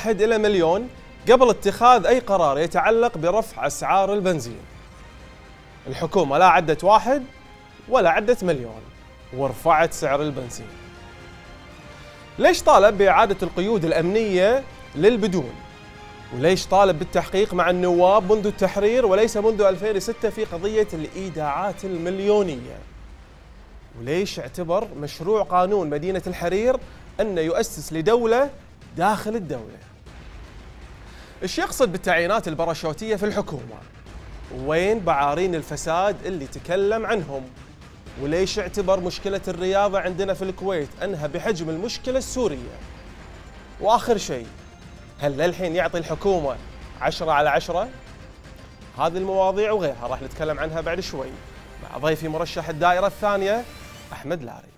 واحد إلى مليون قبل اتخاذ أي قرار يتعلق برفع أسعار البنزين الحكومة لا عدت واحد ولا عدت مليون ورفعت سعر البنزين ليش طالب بإعادة القيود الأمنية للبدون وليش طالب بالتحقيق مع النواب منذ التحرير وليس منذ 2006 في قضية الإيداعات المليونية وليش اعتبر مشروع قانون مدينة الحرير أنه يؤسس لدولة داخل الدولة ايش يقصد بالتعيينات الباراشوتية في الحكومة؟ وين بعارين الفساد اللي تكلم عنهم؟ وليش اعتبر مشكلة الرياضة عندنا في الكويت أنها بحجم المشكلة السورية؟ وآخر شيء هل للحين يعطي الحكومة عشرة على عشرة؟ هذه المواضيع وغيرها راح نتكلم عنها بعد شوي مع ضيفي مرشح الدائرة الثانية أحمد لاري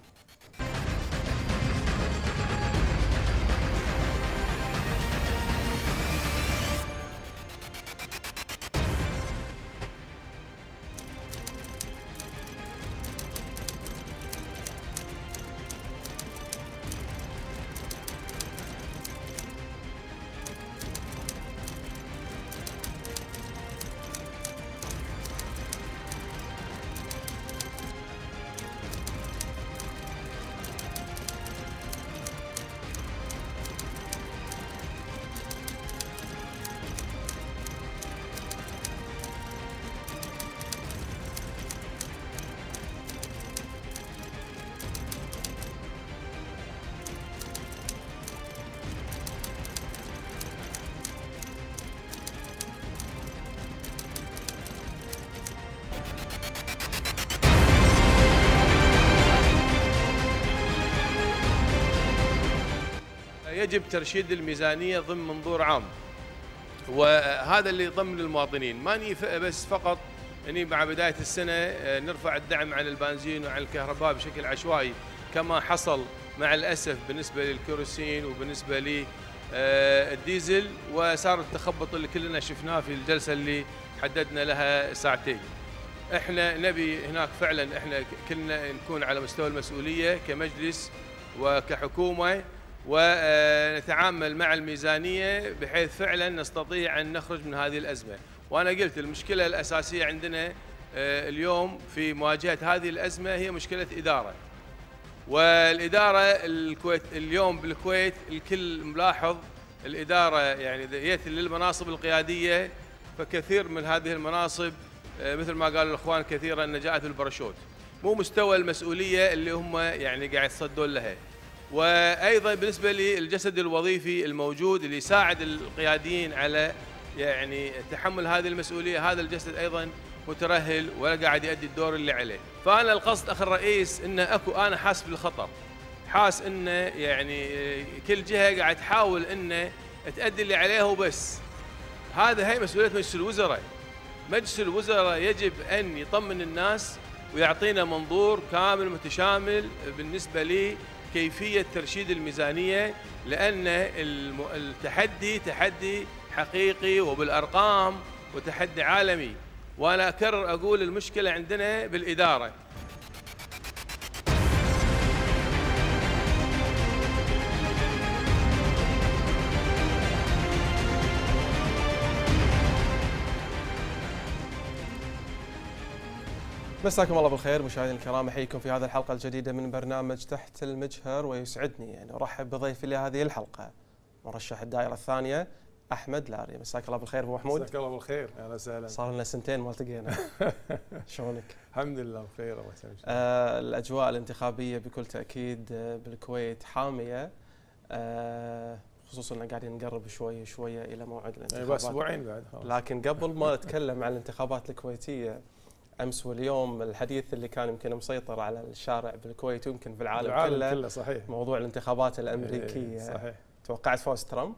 يجب ترشيد الميزانيه ضمن منظور عام وهذا اللي ضمن المواطنين ماني بس فقط اني مع بدايه السنه آه، نرفع الدعم على البنزين وعلى الكهرباء بشكل عشوائي كما حصل مع الاسف بالنسبه للكيروسين وبالنسبه لي آه، الديزل وصار التخبط اللي كلنا شفناه في الجلسه اللي حددنا لها ساعتين. احنا نبي هناك فعلا احنا كلنا نكون على مستوى المسؤوليه كمجلس وكحكومه ونتعامل مع الميزانية بحيث فعلا نستطيع أن نخرج من هذه الأزمة وأنا قلت المشكلة الأساسية عندنا آه، اليوم في مواجهة هذه الأزمة هي مشكلة إدارة والإدارة الكويت اليوم بالكويت الكل ملاحظ الإدارة يعني جيت للمناصب القيادية فكثير من هذه المناصب آه، مثل ما قال الإخوان كثيرا جاءت البرشوت مو مستوى المسؤولية اللي هم يعني قاعد يتصدون لها وايضا بالنسبه للجسد الوظيفي الموجود اللي يساعد القياديين على يعني تحمل هذه المسؤوليه هذا الجسد ايضا مترهل ولا قاعد يؤدي الدور اللي عليه فانا القصد اخ الرئيس ان اكو انا حاس بالخطر حاس انه يعني كل جهه قاعد تحاول انه تؤدي اللي عليها وبس هذا هي مسؤوليه مجلس الوزراء مجلس الوزراء يجب ان يطمن الناس ويعطينا منظور كامل متشامل بالنسبه لي كيفية ترشيد الميزانية لأن التحدي تحدي حقيقي وبالأرقام وتحدي عالمي وأنا أكرر أقول المشكلة عندنا بالإدارة مساكم الله بالخير مشاهدينا الكرام احييكم في هذه الحلقه الجديده من برنامج تحت المجهر ويسعدني ان ارحب بضيفي لهذه الحلقه مرشح الدائره الثانيه احمد لاري مساك الله بالخير ابو محمود مساك الله بالخير اهلا وسهلا صار لنا سنتين ما التقينا شلونك؟ الحمد لله بخير الله يسلمك آه الاجواء الانتخابيه بكل تاكيد آه، بالكويت حاميه آه خصوصا ان قاعدين نقرب شوي شويه الى موعد إيه، الانتخابات بس اسبوعين بعد لكن قبل ما اتكلم عن الانتخابات الكويتيه امس واليوم الحديث اللي كان يمكن مسيطر على الشارع بالكويت ويمكن في العالم, العالم كله, كله صحيح موضوع الانتخابات الامريكيه إيه، صحيح توقعت فوز ترامب؟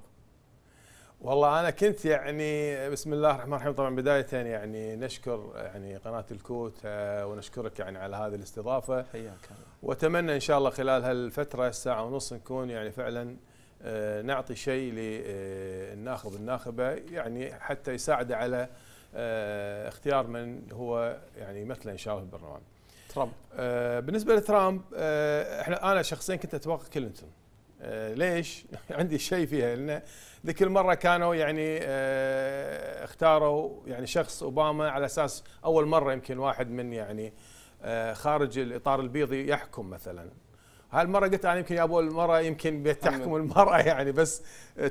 والله انا كنت يعني بسم الله الرحمن الرحيم طبعا بدايه يعني نشكر يعني قناه الكوت آه، ونشكرك يعني على هذه الاستضافه حياك واتمنى ان شاء الله خلال هالفتره الساعه ونص نكون يعني فعلا آه، نعطي شيء للناخب آه، الناخبه يعني حتى يساعده على آه، اختيار من هو يعني مثلا ان شاء الله البرلمان. ترامب آه بالنسبه لترامب آه احنا انا شخصيا كنت اتوقع كلينتون آه ليش؟ عندي شيء فيها لان ذيك المره كانوا يعني آه اختاروا يعني شخص اوباما على اساس اول مره يمكن واحد من يعني آه خارج الاطار البيضي يحكم مثلا هالمره قلت انا يمكن يا ابو المره يمكن بتحكم المراه يعني بس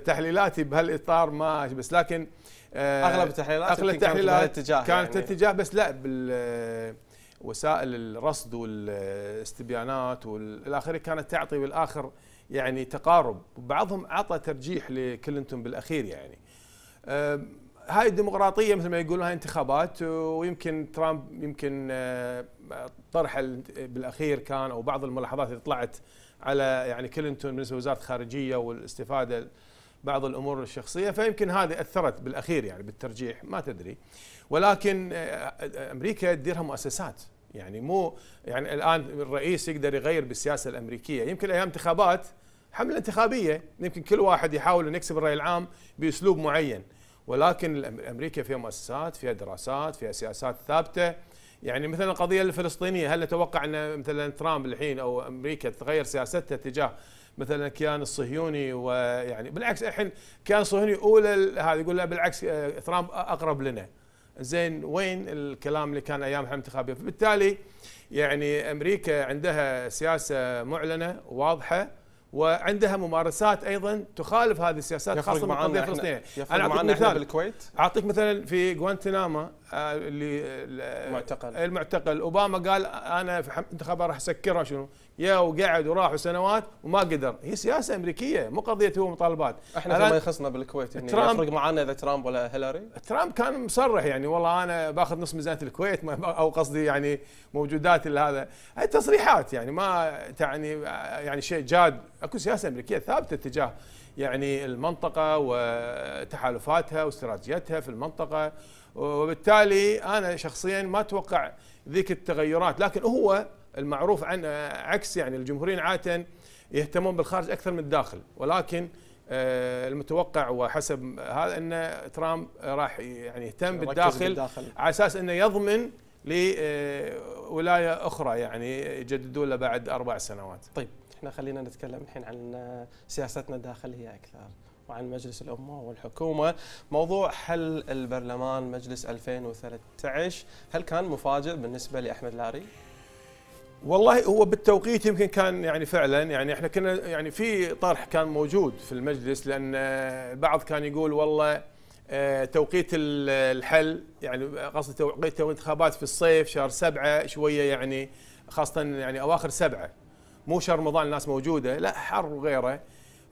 تحليلاتي بهالاطار ما بس لكن آه، اغلب التحليلات اغلب التحليلات كانت, كانت يعني الاتجاه بس لا بالوسائل وسائل الرصد والاستبيانات والاخره كانت تعطي بالاخر يعني تقارب وبعضهم اعطى ترجيح لكلينتون بالاخير يعني آه، هاي الديمقراطيه مثل ما يقولون هاي انتخابات ويمكن ترامب يمكن آه، طرحه بالاخير كان او بعض الملاحظات اللي طلعت على يعني كلينتون بالنسبه لوزاره الخارجيه والاستفاده بعض الامور الشخصيه فيمكن هذه اثرت بالاخير يعني بالترجيح ما تدري ولكن آه، آه، امريكا تديرها مؤسسات يعني مو يعني الان الرئيس يقدر يغير بالسياسه الامريكيه يمكن ايام انتخابات حمله انتخابيه يمكن كل واحد يحاول ان يكسب الراي العام باسلوب معين ولكن امريكا فيها مؤسسات فيها دراسات فيها سياسات ثابته يعني مثلا القضيه الفلسطينيه هل نتوقع ان مثلا ترامب الحين او امريكا تغير سياستها تجاه مثلا الكيان الصهيوني ويعني بالعكس الحين الكيان الصهيوني اولى هذا يقول لا بالعكس آه، ترامب اقرب لنا زين وين الكلام اللي كان ايام الانتخابيه فبالتالي يعني امريكا عندها سياسه معلنه واضحه وعندها ممارسات ايضا تخالف هذه السياسات خاصه مع القضيه الفلسطينيه انا اعطيك مثال بالكويت اعطيك مثلا في جوانتناما آه، اللي المعتقل المعتقل اوباما قال انا في انتخابات راح اسكرها شنو يا وقعد وراحوا سنوات وما قدر هي سياسه امريكيه مو قضيه هو مطالبات احنا ما يخصنا بالكويت يعني ترامب يفرق معانا اذا ترامب ولا هيلاري ترامب كان مصرح يعني والله انا باخذ نص ميزانيه الكويت او قصدي يعني موجودات هذا هاي تصريحات يعني ما تعني يعني شيء جاد اكو سياسه امريكيه ثابته تجاه يعني المنطقه وتحالفاتها واستراتيجيتها في المنطقه وبالتالي انا شخصيا ما اتوقع ذيك التغيرات لكن هو المعروف عن آه، عكس يعني الجمهوريين عاده يهتمون بالخارج اكثر من الداخل ولكن آه، المتوقع وحسب هذا ان ترامب راح يعني يهتم بالداخل, بالداخل على اساس انه يضمن لولايه آه، اخرى يعني يجددون له بعد اربع سنوات. طيب احنا خلينا نتكلم الحين عن سياستنا الداخليه اكثر. وعن مجلس الأمة والحكومة موضوع حل البرلمان مجلس 2013 هل كان مفاجئ بالنسبة لأحمد لاري؟ والله هو بالتوقيت يمكن كان يعني فعلا يعني احنا كنا يعني في طرح كان موجود في المجلس لان بعض كان يقول والله آه، توقيت الحل يعني قصدي توقيت توقيت الانتخابات في الصيف شهر سبعة شوية يعني خاصة يعني أواخر سبعة مو شهر رمضان الناس موجودة لا حر وغيره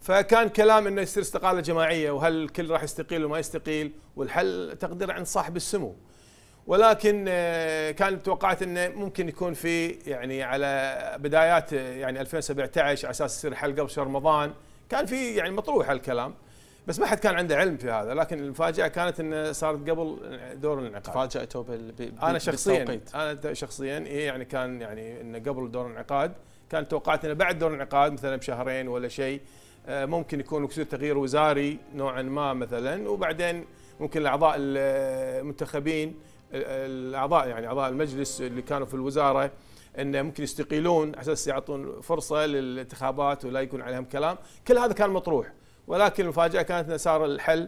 فكان كلام انه يصير استقاله جماعيه وهل الكل راح يستقيل وما يستقيل والحل تقدير عند صاحب السمو ولكن آه، كان توقعت انه ممكن يكون في يعني على بدايات آه، يعني 2017 على اساس يصير حلقه بشهر رمضان كان في يعني مطروح هالكلام بس ما حد كان عنده علم في هذا لكن المفاجاه كانت انه صارت قبل دور الانعقاد تفاجاتوا بال انا شخصيا انا شخصيا يعني كان يعني انه قبل دور الانعقاد كان توقعت انه بعد دور الانعقاد مثلا بشهرين ولا شيء آه، ممكن يكون يصير تغيير وزاري نوعا ما مثلا وبعدين ممكن الاعضاء المنتخبين الاعضاء يعني اعضاء المجلس اللي كانوا في الوزاره انه ممكن يستقيلون على اساس يعطون فرصه للانتخابات ولا يكون عليهم كلام، كل هذا كان مطروح ولكن المفاجاه كانت ان صار الحل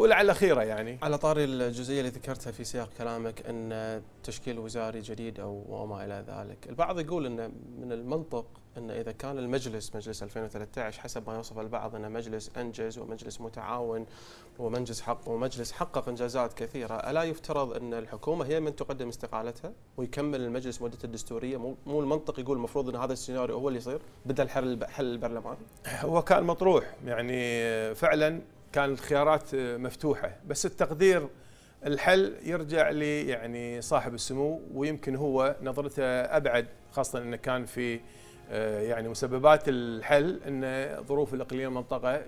ولعل خيره يعني. على طاري الجزئيه اللي ذكرتها في سياق كلامك ان تشكيل وزاري جديد او وما الى ذلك، البعض يقول ان من المنطق ان اذا كان المجلس مجلس 2013 حسب ما يوصف البعض انه مجلس انجز ومجلس متعاون ومجلس حق ومجلس حقق انجازات كثيره، الا يفترض ان الحكومه هي من تقدم استقالتها ويكمل المجلس مدته الدستوريه مو مو المنطق يقول المفروض ان هذا السيناريو هو اللي يصير بدل حل البرلمان؟ هو كان مطروح يعني فعلا كان الخيارات مفتوحه بس التقدير الحل يرجع لي يعني صاحب السمو ويمكن هو نظرته ابعد خاصه انه كان في آه، يعني مسببات الحل ان ظروف الاقليم المنطقه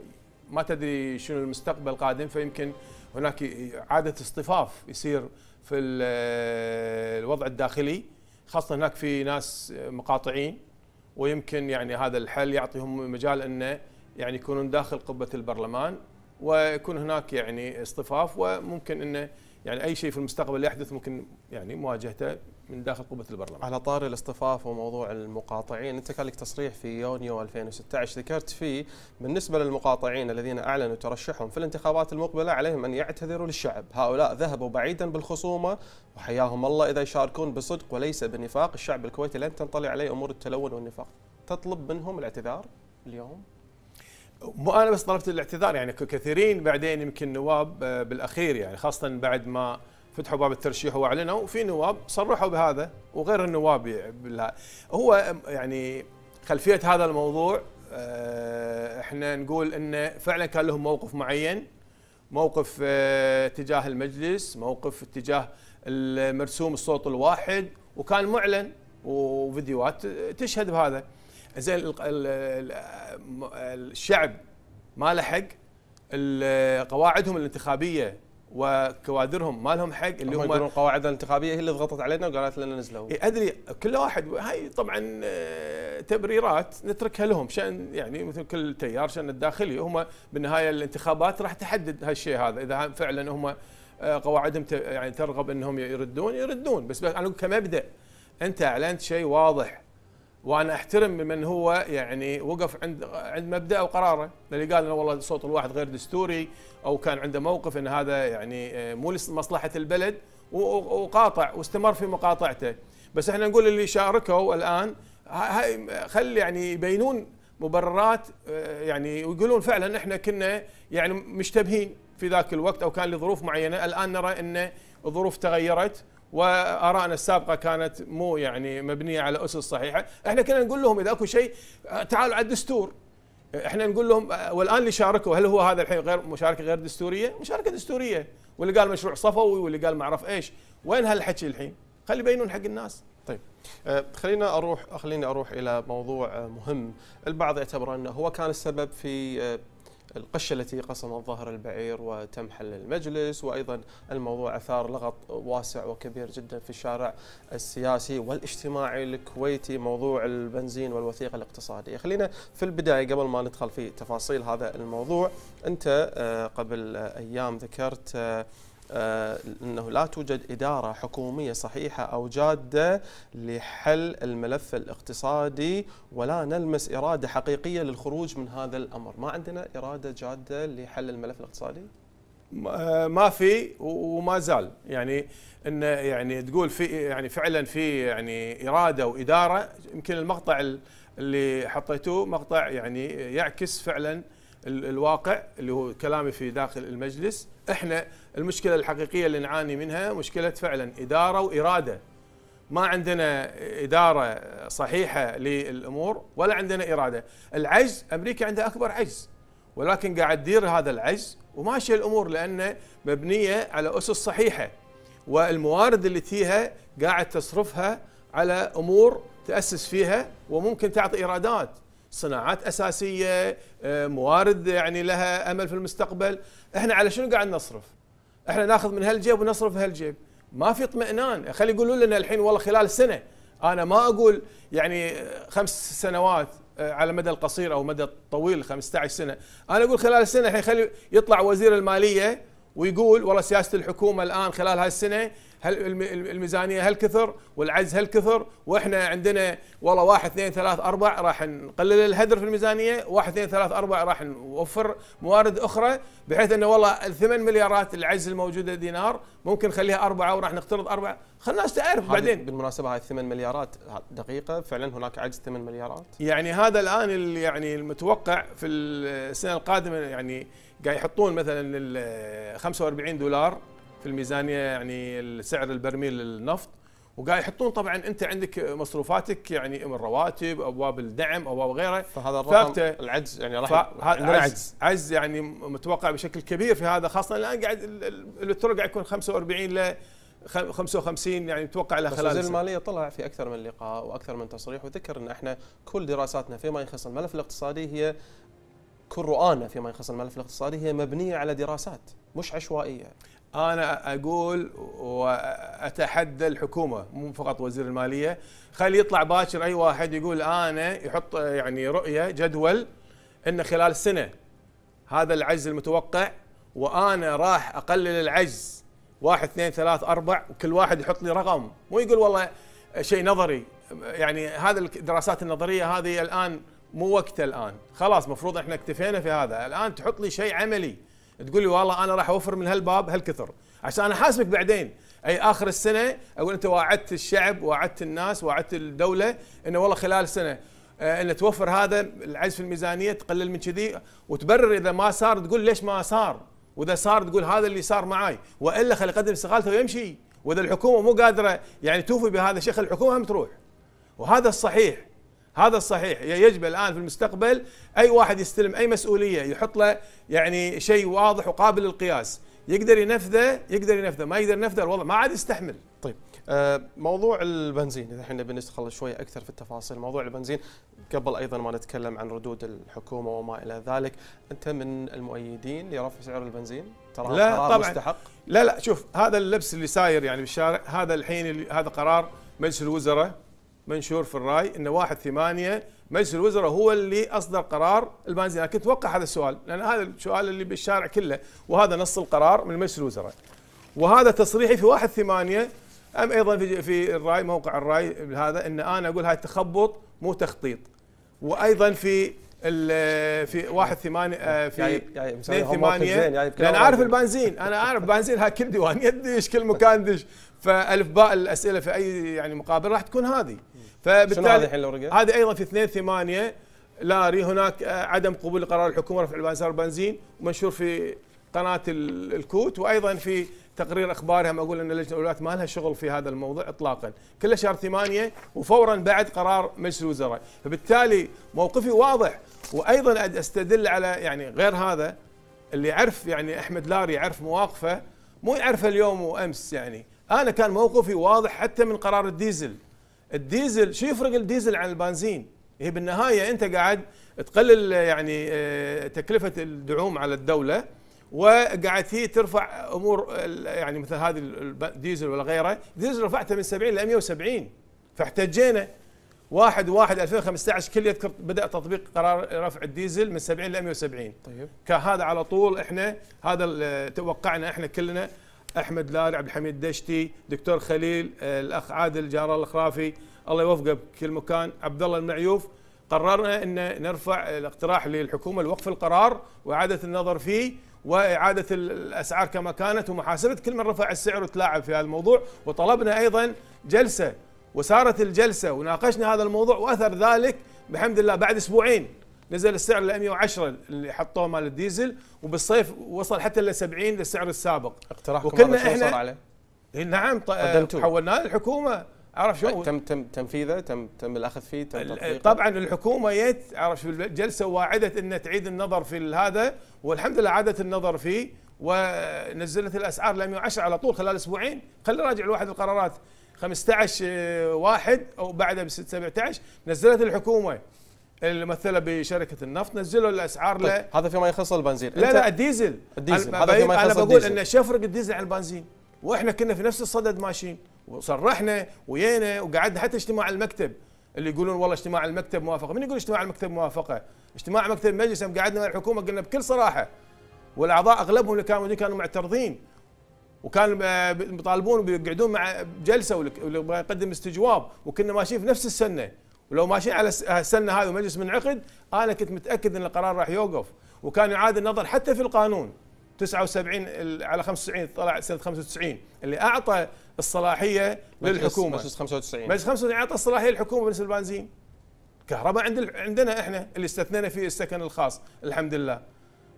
ما تدري شنو المستقبل القادم فيمكن هناك عاده اصطفاف يصير في آه، الوضع الداخلي خاصه هناك في ناس مقاطعين ويمكن يعني هذا الحل يعطيهم مجال انه يعني يكونون داخل قبه البرلمان ويكون هناك يعني اصطفاف وممكن انه يعني اي شيء في المستقبل يحدث ممكن يعني مواجهته من داخل قبه البرلمان. على طار الاصطفاف وموضوع المقاطعين، انت كان لك تصريح في يونيو 2016 ذكرت فيه بالنسبه للمقاطعين الذين اعلنوا ترشحهم في الانتخابات المقبله عليهم ان يعتذروا للشعب، هؤلاء ذهبوا بعيدا بالخصومه وحياهم الله اذا يشاركون بصدق وليس بنفاق، الشعب الكويتي لن تنطلي عليه امور التلون والنفاق. تطلب منهم الاعتذار اليوم؟ مو انا بس طلبت الاعتذار يعني كثيرين بعدين يمكن نواب آه، بالاخير يعني خاصه بعد ما فتحوا باب الترشيح واعلنوا في نواب صرحوا بهذا وغير النواب بالله هو يعني خلفيه هذا الموضوع آه، احنا نقول انه فعلا كان لهم موقف معين موقف آه، تجاه المجلس موقف تجاه المرسوم الصوت الواحد وكان معلن وفيديوهات تشهد بهذا زين الشعب ما له حق قواعدهم الانتخابيه وكوادرهم ما لهم حق اللي هم يقولون القواعد الانتخابيه هي اللي ضغطت علينا وقالت لنا نزلوا ادري كل واحد هاي طبعا آه، تبريرات نتركها لهم شان يعني مثل كل تيار شان الداخلي هم بالنهايه الانتخابات راح تحدد هالشيء هذا اذا فعلا هم آه، قواعدهم يعني ترغب انهم يردون يردون بس انا كمبدا انت اعلنت شيء واضح وانا احترم من هو يعني وقف عند عند مبداه وقراره اللي قال انه والله صوت الواحد غير دستوري او كان عنده موقف ان هذا يعني آه، مو لمصلحه البلد وقاطع واستمر في مقاطعته بس احنا نقول اللي شاركوا الان خلي يعني يبينون مبررات آه، يعني ويقولون فعلا احنا كنا يعني مشتبهين في ذاك الوقت او كان لظروف معينه الان نرى ان الظروف تغيرت وارائنا السابقه كانت مو يعني مبنيه على اسس صحيحه، احنا كنا نقول لهم اذا اكو شيء تعالوا على الدستور. احنا نقول لهم والان اللي شاركوا هل هو هذا الحين غير مشاركه غير دستوريه؟ مشاركه دستوريه، واللي قال مشروع صفوي واللي قال ما اعرف ايش، وين هالحكي الحين؟ خلي يبينون حق الناس. طيب آه، خلينا اروح خليني اروح الى موضوع مهم البعض يعتبر انه هو كان السبب في آه، القشة التي قسمت ظهر البعير وتم حل المجلس وأيضا الموضوع أثار لغط واسع وكبير جدا في الشارع السياسي والاجتماعي الكويتي موضوع البنزين والوثيقة الاقتصادية خلينا في البداية قبل ما ندخل في تفاصيل هذا الموضوع أنت آه، قبل أيام ذكرت آه، آه، أنه لا توجد إدارة حكومية صحيحة أو جادة لحل الملف الاقتصادي ولا نلمس إرادة حقيقية للخروج من هذا الأمر ما عندنا إرادة جادة لحل الملف الاقتصادي؟ ما آه، في وما زال يعني ان يعني تقول في يعني فعلا في يعني اراده واداره يمكن المقطع اللي حطيتوه مقطع يعني يعكس فعلا الواقع اللي هو كلامي في داخل المجلس احنا المشكله الحقيقيه اللي نعاني منها مشكله فعلا اداره واراده ما عندنا اداره صحيحه للامور ولا عندنا اراده العجز امريكا عندها اكبر عجز ولكن قاعد تدير هذا العجز وماشيه الامور لانه مبنيه على اسس صحيحه والموارد اللي فيها قاعد تصرفها على امور تاسس فيها وممكن تعطي ايرادات صناعات اساسيه آه، موارد يعني لها امل في المستقبل احنا على شنو قاعد نصرف احنا ناخذ من هالجيب ونصرف هالجيب ما في اطمئنان خلي يقولوا لنا الحين والله خلال سنه انا ما اقول يعني خمس سنوات آه، على مدى القصير او مدى الطويل 15 سنه انا اقول خلال السنه الحين خلي يطلع وزير الماليه ويقول والله سياسه الحكومه الان خلال هاي السنه هل الميزانيه هل كثر والعجز هل كثر واحنا عندنا والله واحد اثنين ثلاث اربع راح نقلل الهدر في الميزانيه واحد اثنين ثلاث اربع راح نوفر موارد اخرى بحيث انه والله الثمان مليارات العجز الموجوده دينار ممكن نخليها اربعه وراح نقترض اربعه خلنا الناس تعرف بعدين بالمناسبه هاي الثمان مليارات دقيقه فعلا هناك عجز ثمان مليارات يعني هذا الان اللي يعني المتوقع في السنه القادمه يعني قاعد يحطون مثلا 45 دولار في الميزانيه يعني سعر البرميل النفط وقاعد يحطون طبعا انت عندك مصروفاتك يعني من رواتب ابواب الدعم ابواب غيره فهذا الرقم العجز يعني راح عندنا عجز عجز يعني متوقع بشكل كبير في هذا خاصه الان قاعد البترول قاعد يكون 45 ل 55 يعني متوقع له خلال وزير الماليه طلع في اكثر من لقاء واكثر من تصريح وذكر ان احنا كل دراساتنا فيما يخص الملف الاقتصادي هي كل رؤانا فيما يخص الملف الاقتصادي هي مبنيه على دراسات مش عشوائيه انا اقول واتحدى الحكومه مو فقط وزير الماليه خلي يطلع باكر اي واحد يقول انا يحط يعني رؤيه جدول ان خلال سنه هذا العجز المتوقع وانا راح اقلل العجز واحد اثنين ثلاث اربع وكل واحد يحط لي رقم مو يقول والله شيء نظري يعني هذا الدراسات النظريه هذه الان مو وقت الان خلاص مفروض احنا اكتفينا في هذا الان تحط لي شيء عملي تقول لي والله انا راح اوفر من هالباب هالكثر عشان انا احاسبك بعدين اي اخر السنه اقول انت وعدت الشعب وعدت الناس وعدت الدوله انه والله خلال سنه آه، ان توفر هذا العجز في الميزانيه تقلل من كذي وتبرر اذا ما صار تقول ليش ما صار واذا صار تقول هذا اللي صار معي والا خلي يقدم استقالته ويمشي واذا الحكومه مو قادره يعني توفي بهذا الشيخ الحكومه هم تروح وهذا الصحيح هذا الصحيح يجب الان في المستقبل اي واحد يستلم اي مسؤوليه يحط له يعني شيء واضح وقابل للقياس يقدر ينفذه يقدر ينفذه ما يقدر ينفذه الوضع ما عاد يستحمل طيب آه، موضوع البنزين اذا احنا بندخل شوي اكثر في التفاصيل موضوع البنزين قبل ايضا ما نتكلم عن ردود الحكومه وما الى ذلك انت من المؤيدين لرفع سعر البنزين ترى لا قرار طبعا مستحق لا لا شوف هذا اللبس اللي ساير يعني بالشارع هذا الحين هذا قرار مجلس الوزراء منشور في الراي ان 1 8 مجلس الوزراء هو اللي اصدر قرار البنزين انا كنت اتوقع هذا السؤال لان هذا السؤال اللي بالشارع كله وهذا نص القرار من مجلس الوزراء وهذا تصريحي في 1 8 ام ايضا في في الراي موقع الراي هذا ان انا اقول هاي تخبط مو تخطيط وايضا في في 1 8 آه، في 2 8 لان اعرف البنزين انا اعرف بنزين ها كل ديوان يدش كل مكان دش فالف باء الاسئله في اي يعني مقابله راح تكون هذه فبالتالي هذه ايضا في 2 8 لاري هناك آه، عدم قبول قرار الحكومه رفع اسعار البنزين منشور في قناه الكوت وايضا في تقرير اخباري ما اقول ان اللجنه الاولويات ما لها شغل في هذا الموضوع اطلاقا، كله شهر ثمانيه وفورا بعد قرار مجلس الوزراء، فبالتالي موقفي واضح وايضا استدل على يعني غير هذا اللي يعرف يعني احمد لاري يعرف مواقفه مو يعرفه اليوم وامس يعني، انا كان موقفي واضح حتى من قرار الديزل الديزل شو يفرق الديزل عن البنزين هي بالنهايه انت قاعد تقلل يعني آه، تكلفه الدعوم على الدوله وقاعد هي ترفع امور يعني مثل هذه الديزل ولا غيره الديزل رفعته من 70 ل 170 فاحتجينا 1 1 2015 كل يذكر بدا تطبيق قرار رفع الديزل من 70 ل 170 طيب كهذا على طول احنا هذا توقعنا احنا كلنا احمد لال عبد الحميد دشتي دكتور خليل الاخ عادل جار الخرافي الله يوفقه بكل مكان عبد الله المعيوف قررنا ان نرفع الاقتراح للحكومه لوقف القرار واعاده النظر فيه واعاده الاسعار كما كانت ومحاسبه كل من رفع السعر وتلاعب في هذا الموضوع وطلبنا ايضا جلسه وسارت الجلسه وناقشنا هذا الموضوع واثر ذلك بحمد الله بعد اسبوعين نزل السعر ل 110 اللي حطوه مال الديزل وبالصيف وصل حتى ل 70 للسعر السابق اقتراحكم وكنا احنا صار عليه؟ نعم حولناه للحكومه عرف شو تم تم تنفيذه تم تم الاخذ فيه تم تطبيقه طبعا الحكومه جت عرف شو الجلسه واعدت ان تعيد النظر في هذا والحمد لله عادت النظر فيه ونزلت الاسعار ل 110 على طول خلال اسبوعين خلي راجع الواحد القرارات 15 آه، واحد او بعدها ب 17 نزلت الحكومه اللي مثله بشركه النفط نزلوا الاسعار طيب. له هذا فيما يخص البنزين لا لا الديزل الديزل هذا فيما يخص انا بقول الديزل. ان شو يفرق الديزل عن البنزين واحنا كنا في نفس الصدد ماشيين وصرحنا ويينا وقعدنا حتى اجتماع المكتب اللي يقولون والله اجتماع المكتب موافقه من يقول اجتماع المكتب موافقه اجتماع مكتب المجلس قعدنا مع الحكومه قلنا بكل صراحه والاعضاء اغلبهم اللي كانوا كانوا معترضين وكانوا يطالبون بيقعدون مع جلسه واللي يقدم استجواب وكنا ماشيين في نفس السنه ولو ماشيين على السنه آه، هذه ومجلس منعقد انا كنت متاكد ان القرار راح يوقف وكان يعاد النظر حتى في القانون 79 على 95 طلع سنه 95 اللي اعطى الصلاحيه للحكومه مجلس 95 مجلس 95 اعطى الصلاحيه للحكومه بالنسبه للبنزين كهرباء عند عندنا احنا اللي استثنينا فيه السكن الخاص الحمد لله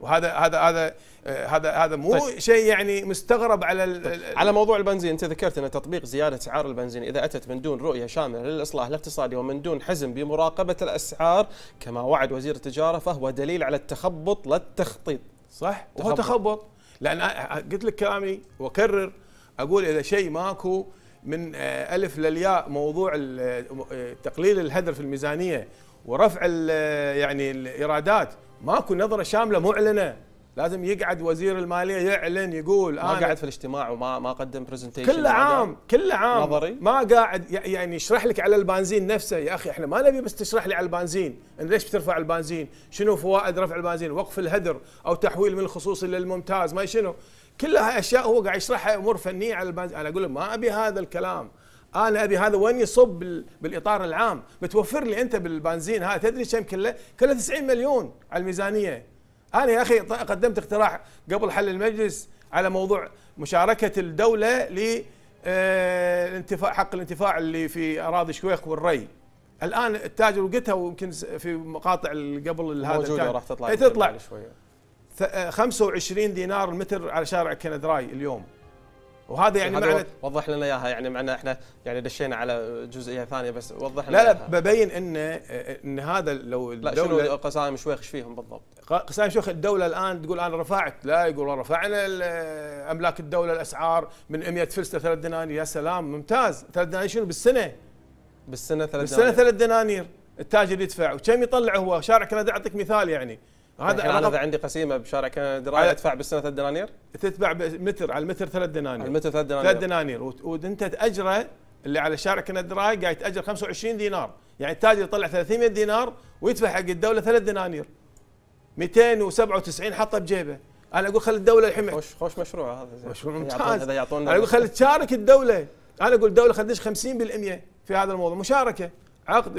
وهذا هذا هذا آه، هذا هذا مو طيب. شيء يعني مستغرب على ال طيب. على موضوع البنزين انت ذكرت ان تطبيق زياده اسعار البنزين اذا اتت من دون رؤيه شامله للاصلاح الاقتصادي ومن دون حزم بمراقبه الاسعار كما وعد وزير التجاره فهو دليل على التخبط لا التخطيط صح تخبط. وهو تخبط لان قلت لك كلامي واكرر اقول اذا شيء ماكو من آه، الف للياء موضوع آه، تقليل الهدر في الميزانيه ورفع يعني الايرادات ماكو نظره شامله معلنه لازم يقعد وزير الماليه يعلن يقول ما أنا قاعد في الاجتماع وما ما قدم برزنتيشن كله عام كله عام نظري ما قاعد يعني يشرح لك على البنزين نفسه يا اخي احنا ما نبي بس تشرح لي على البنزين ليش بترفع البنزين شنو فوائد رفع البنزين وقف الهدر او تحويل من الخصوصي للممتاز ما شنو كلها اشياء هو قاعد يشرحها امور فنيه على البنزين انا اقول ما ابي هذا الكلام انا ابي هذا وين يصب بالاطار العام بتوفر لي انت بالبنزين هذا تدري كم كله كله 90 مليون على الميزانيه انا يا اخي قدمت اقتراح قبل حل المجلس على موضوع مشاركه الدوله ل آه، الانتفاع حق الانتفاع اللي في اراضي شويخ والري الان التاجر وقتها ويمكن في مقاطع قبل هذا موجوده راح تطلع إيه، تطلع 25 دينار المتر على شارع كندراي اليوم وهذا يعني معنى وضح لنا اياها يعني معنى احنا يعني دشينا على جزئيه ثانيه بس وضح لنا لا لا ببين ان ان هذا لو لا شنو قسائم شويخ ايش فيهم بالضبط؟ قسائم شويخ الدوله الان تقول انا رفعت لا يقول رفعنا املاك الدوله الاسعار من 100 فلس 3 دنانير يا سلام ممتاز ثلاث دنانير شنو بالسنه؟ بالسنه ثلاث دنانير بالسنه ثلاث دنانير التاجر يدفع وكم يطلع هو شارع كندا اعطيك مثال يعني هذا يعني انا اذا عندي قسيمه بشارع كندرايه ادفع بالسنه ثلاث دنانير؟ تدفع متر على المتر ثلاث دنانير على المتر ثلاث دنانير ثلاث دنانير وانت تاجره اللي على شارع دراي قاعد يتاجر 25 دينار يعني التاجر يطلع 300 دينار ويدفع حق الدوله ثلاث دنانير 297 حطه بجيبه انا اقول خلي الدوله الحين خوش خوش مشروع هذا مشروع ممتاز اذا انا اقول خلي تشارك الدوله انا اقول الدوله خدش 50% في هذا الموضوع مشاركه عقد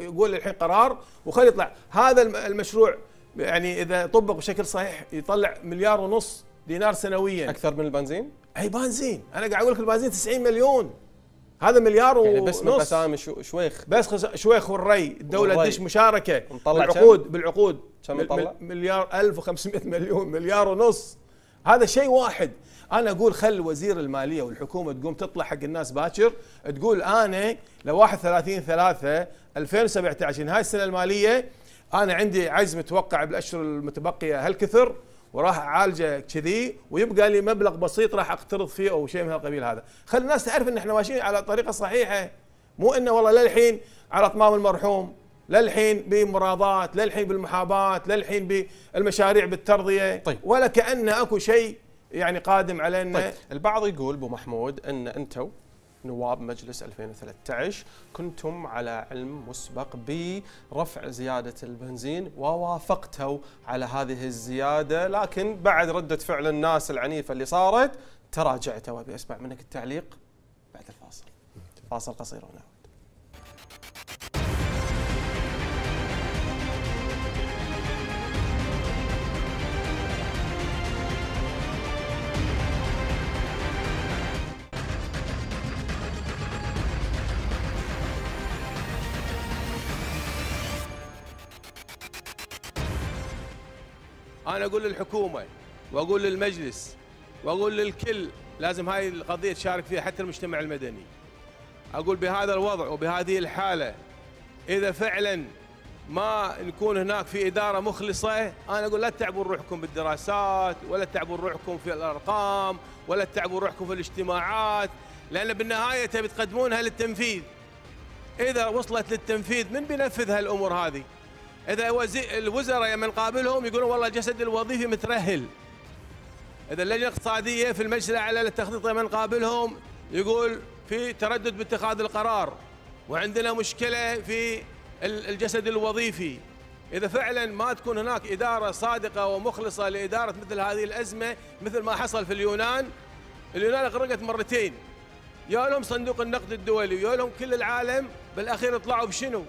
يقول الحين قرار وخلي يطلع هذا المشروع يعني اذا طبق بشكل صحيح يطلع مليار ونص دينار سنويا اكثر من البنزين؟ اي بنزين انا قاعد اقول لك البنزين 90 مليون هذا مليار يعني بس ونص من قسام شويخ بس شويخ والري الدوله تدش مشاركه بالعقود بالعقود كم يطلع؟ مليار 1500 مليون مليار ونص هذا شيء واحد انا اقول خل وزير الماليه والحكومه تقوم تطلع حق الناس باكر تقول انا ل 31 3 2017 هاي السنه الماليه انا عندي عجز متوقع بالاشهر المتبقيه هالكثر وراح اعالجه كذي ويبقى لي مبلغ بسيط راح اقترض فيه او شيء من هالقبيل هذا، خلي الناس تعرف ان احنا ماشيين على طريقه صحيحه مو انه والله للحين على طمام المرحوم، للحين بمراضات، للحين بالمحابات، للحين بالمشاريع بالترضيه طيب. ولا كانه اكو شيء يعني قادم علينا طيب. البعض يقول ابو محمود ان انتم نواب مجلس 2013 كنتم على علم مسبق برفع زيادة البنزين ووافقتوا على هذه الزيادة لكن بعد ردة فعل الناس العنيفة اللي صارت تراجعتوا أبي أسمع منك التعليق بعد الفاصل فاصل قصير هنا انا اقول للحكومه واقول للمجلس واقول للكل لازم هاي القضيه تشارك فيها حتى المجتمع المدني. اقول بهذا الوضع وبهذه الحاله اذا فعلا ما نكون هناك في اداره مخلصه انا اقول لا تتعبون روحكم بالدراسات ولا تتعبون روحكم في الارقام ولا تتعبون روحكم في الاجتماعات لان بالنهايه تبي تقدمونها للتنفيذ. اذا وصلت للتنفيذ من بينفذ هالامور هذه؟ اذا الوزراء من قابلهم يقولون والله الجسد الوظيفي مترهل اذا اللجنه الاقتصاديه في المجلس الاعلى للتخطيط من قابلهم يقول في تردد باتخاذ القرار وعندنا مشكله في الجسد الوظيفي اذا فعلا ما تكون هناك اداره صادقه ومخلصه لاداره مثل هذه الازمه مثل ما حصل في اليونان اليونان غرقت مرتين يا لهم صندوق النقد الدولي ويا لهم كل العالم بالاخير طلعوا بشنو؟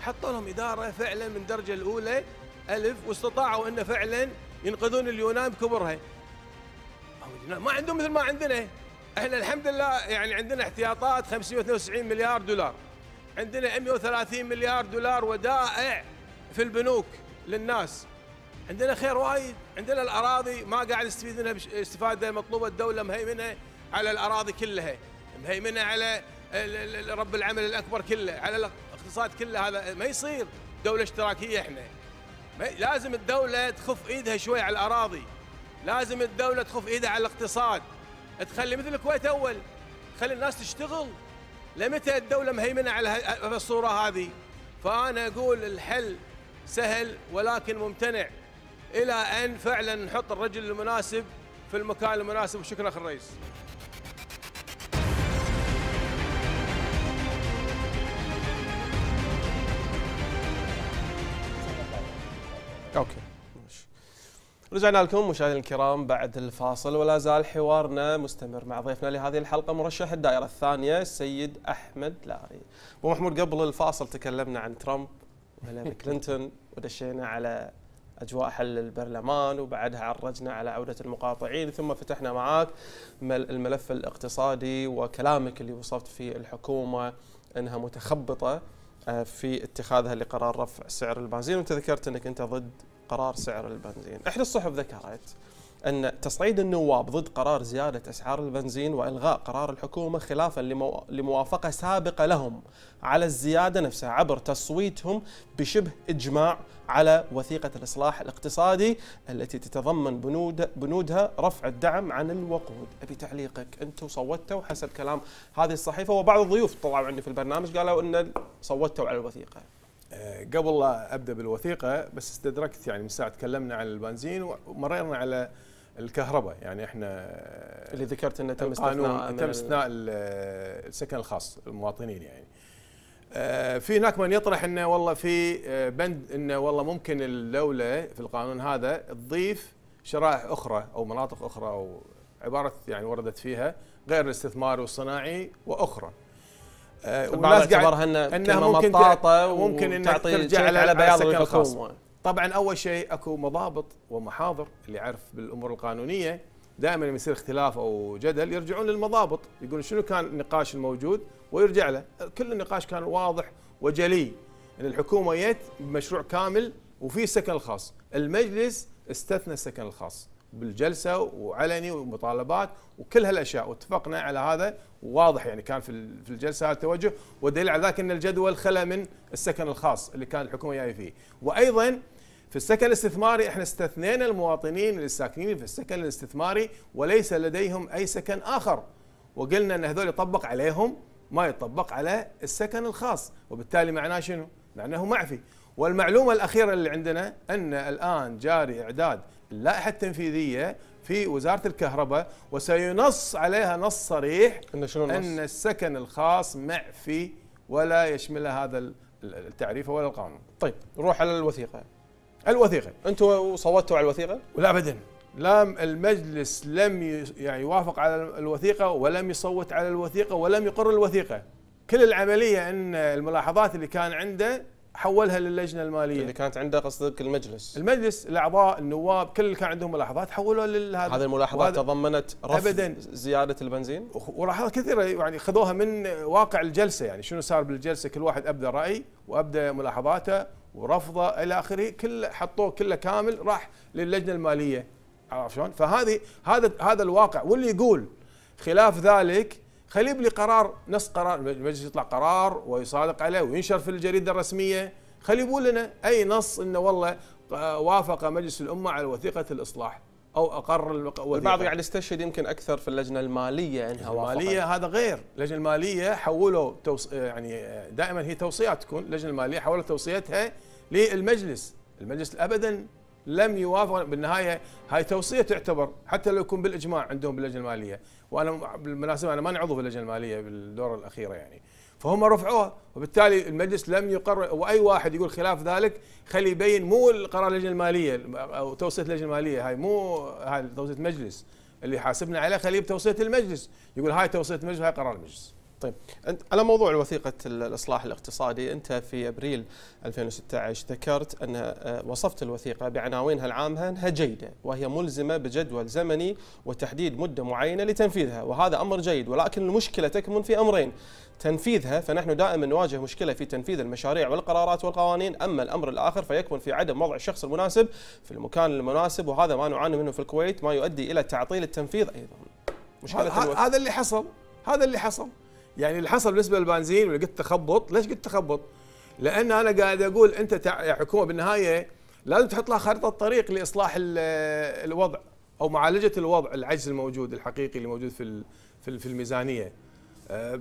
حطوا لهم اداره فعلا من الدرجه الاولى الف واستطاعوا انه فعلا ينقذون اليونان بكبرها. ما عندهم مثل ما عندنا احنا الحمد لله يعني عندنا احتياطات 592 مليار دولار عندنا 130 مليار دولار ودائع في البنوك للناس عندنا خير وايد عندنا الاراضي ما قاعد نستفيد منها استفاده مطلوبه الدوله مهيمنه على الاراضي كلها مهيمنه على رب العمل الاكبر كله على الاقتصاد كله هذا ما يصير دوله اشتراكيه احنا لازم الدوله تخف ايدها شوي على الاراضي لازم الدوله تخف ايدها على الاقتصاد تخلي مثل الكويت اول خلي الناس تشتغل لمتى الدوله مهيمنه على الصوره هذه فانا اقول الحل سهل ولكن ممتنع الى ان فعلا نحط الرجل المناسب في المكان المناسب وشكرا أخي الرئيس اوكي ماشي. رجعنا لكم مشاهدينا الكرام بعد الفاصل ولا زال حوارنا مستمر مع ضيفنا لهذه الحلقه مرشح الدائره الثانيه السيد احمد لاري. ابو محمود قبل الفاصل تكلمنا عن ترامب وهيلاري كلينتون ودشينا على اجواء حل البرلمان وبعدها عرجنا على عوده المقاطعين ثم فتحنا معاك الملف الاقتصادي وكلامك اللي وصفت فيه الحكومه انها متخبطه آه، في اتخاذها لقرار رفع سعر البنزين وانت ذكرت انك انت ضد قرار سعر البنزين احد الصحف ذكرت أن تصعيد النواب ضد قرار زيادة أسعار البنزين وإلغاء قرار الحكومة خلافا لموافقة سابقة لهم على الزيادة نفسها عبر تصويتهم بشبه إجماع على وثيقة الإصلاح الاقتصادي التي تتضمن بنود بنودها رفع الدعم عن الوقود أبي تعليقك أنتم صوتوا حسب كلام هذه الصحيفة وبعض الضيوف طلعوا عندي في البرنامج قالوا أن صوتوا على الوثيقة أه، قبل لا ابدا بالوثيقه بس استدركت يعني من ساعه تكلمنا عن البنزين ومررنا على الكهرباء يعني احنا اللي ذكرت انه تم استثناء تم استثناء السكن الخاص المواطنين يعني آه، في هناك من يطرح انه والله في آه، بند انه والله ممكن الدوله في القانون هذا تضيف شرائح اخرى او مناطق اخرى او عباره يعني وردت فيها غير الاستثمار والصناعي واخرى البعض آه، طيب، اعتبرها انها ممكن مطاطه ممكن انك ترجع على, على بياض الحكومه طبعا اول شيء اكو مضابط ومحاضر اللي يعرف بالامور القانونيه دائما لما يصير اختلاف او جدل يرجعون للمضابط يقولون شنو كان النقاش الموجود ويرجع له كل النقاش كان واضح وجلي ان يعني الحكومه جت بمشروع كامل وفي السكن الخاص المجلس استثنى السكن الخاص بالجلسه وعلني ومطالبات وكل هالاشياء واتفقنا على هذا واضح يعني كان في الجلسه هذا التوجه ودليل على ذلك ان الجدول خلى من السكن الخاص اللي كان الحكومه جايه فيه وايضا في السكن الاستثماري احنا استثنينا المواطنين اللي ساكنين في السكن الاستثماري وليس لديهم اي سكن اخر وقلنا ان هذول يطبق عليهم ما يطبق على السكن الخاص وبالتالي معناه شنو؟ معناه معفي والمعلومه الاخيره اللي عندنا ان الان جاري اعداد اللائحه التنفيذيه في وزاره الكهرباء وسينص عليها نص صريح ان, شنو النص؟ أن السكن الخاص معفي ولا يشمل هذا التعريف ولا القانون. طيب نروح على الوثيقه. الوثيقه انتم صوتوا على الوثيقه؟ لا ابدا لا المجلس لم يعني يوافق على الوثيقه ولم يصوت على الوثيقه ولم يقر الوثيقه كل العمليه ان الملاحظات اللي كان عنده حولها للجنه الماليه اللي كانت عنده قصدك المجلس المجلس الاعضاء النواب كل اللي كان عندهم ملاحظات حولوها لهذا هذه الملاحظات تضمنت رفض أبداً زياده البنزين وملاحظات كثيره يعني خذوها من واقع الجلسه يعني شنو صار بالجلسه كل واحد ابدى راي وابدى ملاحظاته ورفضه الى اخره كله حطوه كله كامل راح للجنه الماليه عرفت شلون؟ فهذه هذا هذا الواقع واللي يقول خلاف ذلك خليب لي قرار نص قرار المجلس يطلع قرار ويصادق عليه وينشر في الجريده الرسميه خليه يقول لنا اي نص انه والله آه، وافق مجلس الامه على وثيقه الاصلاح او اقر الوثيقه البعض يعني استشهد يمكن اكثر في اللجنه الماليه يعني انها الماليه هذا غير، اللجنه الماليه حولوا توص... يعني دائما هي توصيات تكون، اللجنه الماليه حولت توصيتها للمجلس، المجلس ابدا لم يوافق بالنهايه هاي توصيه تعتبر حتى لو يكون بالاجماع عندهم باللجنه الماليه، وانا بالمناسبه انا ماني عضو باللجنه الماليه بالدوره الاخيره يعني. فهم رفعوها وبالتالي المجلس لم يقرر واي واحد يقول خلاف ذلك خلي يبين مو القرار اللجنه الماليه او توصيه اللجنه الماليه هاي مو هاي توصيه مجلس اللي يحاسبنا عليه خليه بتوصيه المجلس يقول هاي توصيه المجلس هاي قرار المجلس طيب انت على موضوع وثيقه الاصلاح الاقتصادي انت في ابريل 2016 ذكرت ان آه، وصفت الوثيقه بعناوينها العامه انها جيده وهي ملزمه بجدول زمني وتحديد مده معينه لتنفيذها وهذا امر جيد ولكن المشكله تكمن في امرين تنفيذها فنحن دائما نواجه مشكلة في تنفيذ المشاريع والقرارات والقوانين أما الأمر الآخر فيكمن في عدم وضع الشخص المناسب في المكان المناسب وهذا ما نعاني منه في الكويت ما يؤدي إلى تعطيل التنفيذ أيضا مش هذا هذا اللي حصل هذا اللي حصل يعني اللي حصل بالنسبة للبنزين ولقيت تخبط ليش قلت تخبط لأن أنا قاعد أقول أنت تع... يا حكومة بالنهاية لازم تحط لها خريطة طريق لإصلاح الوضع أو معالجة الوضع العجز الموجود الحقيقي اللي موجود في في الميزانية أه،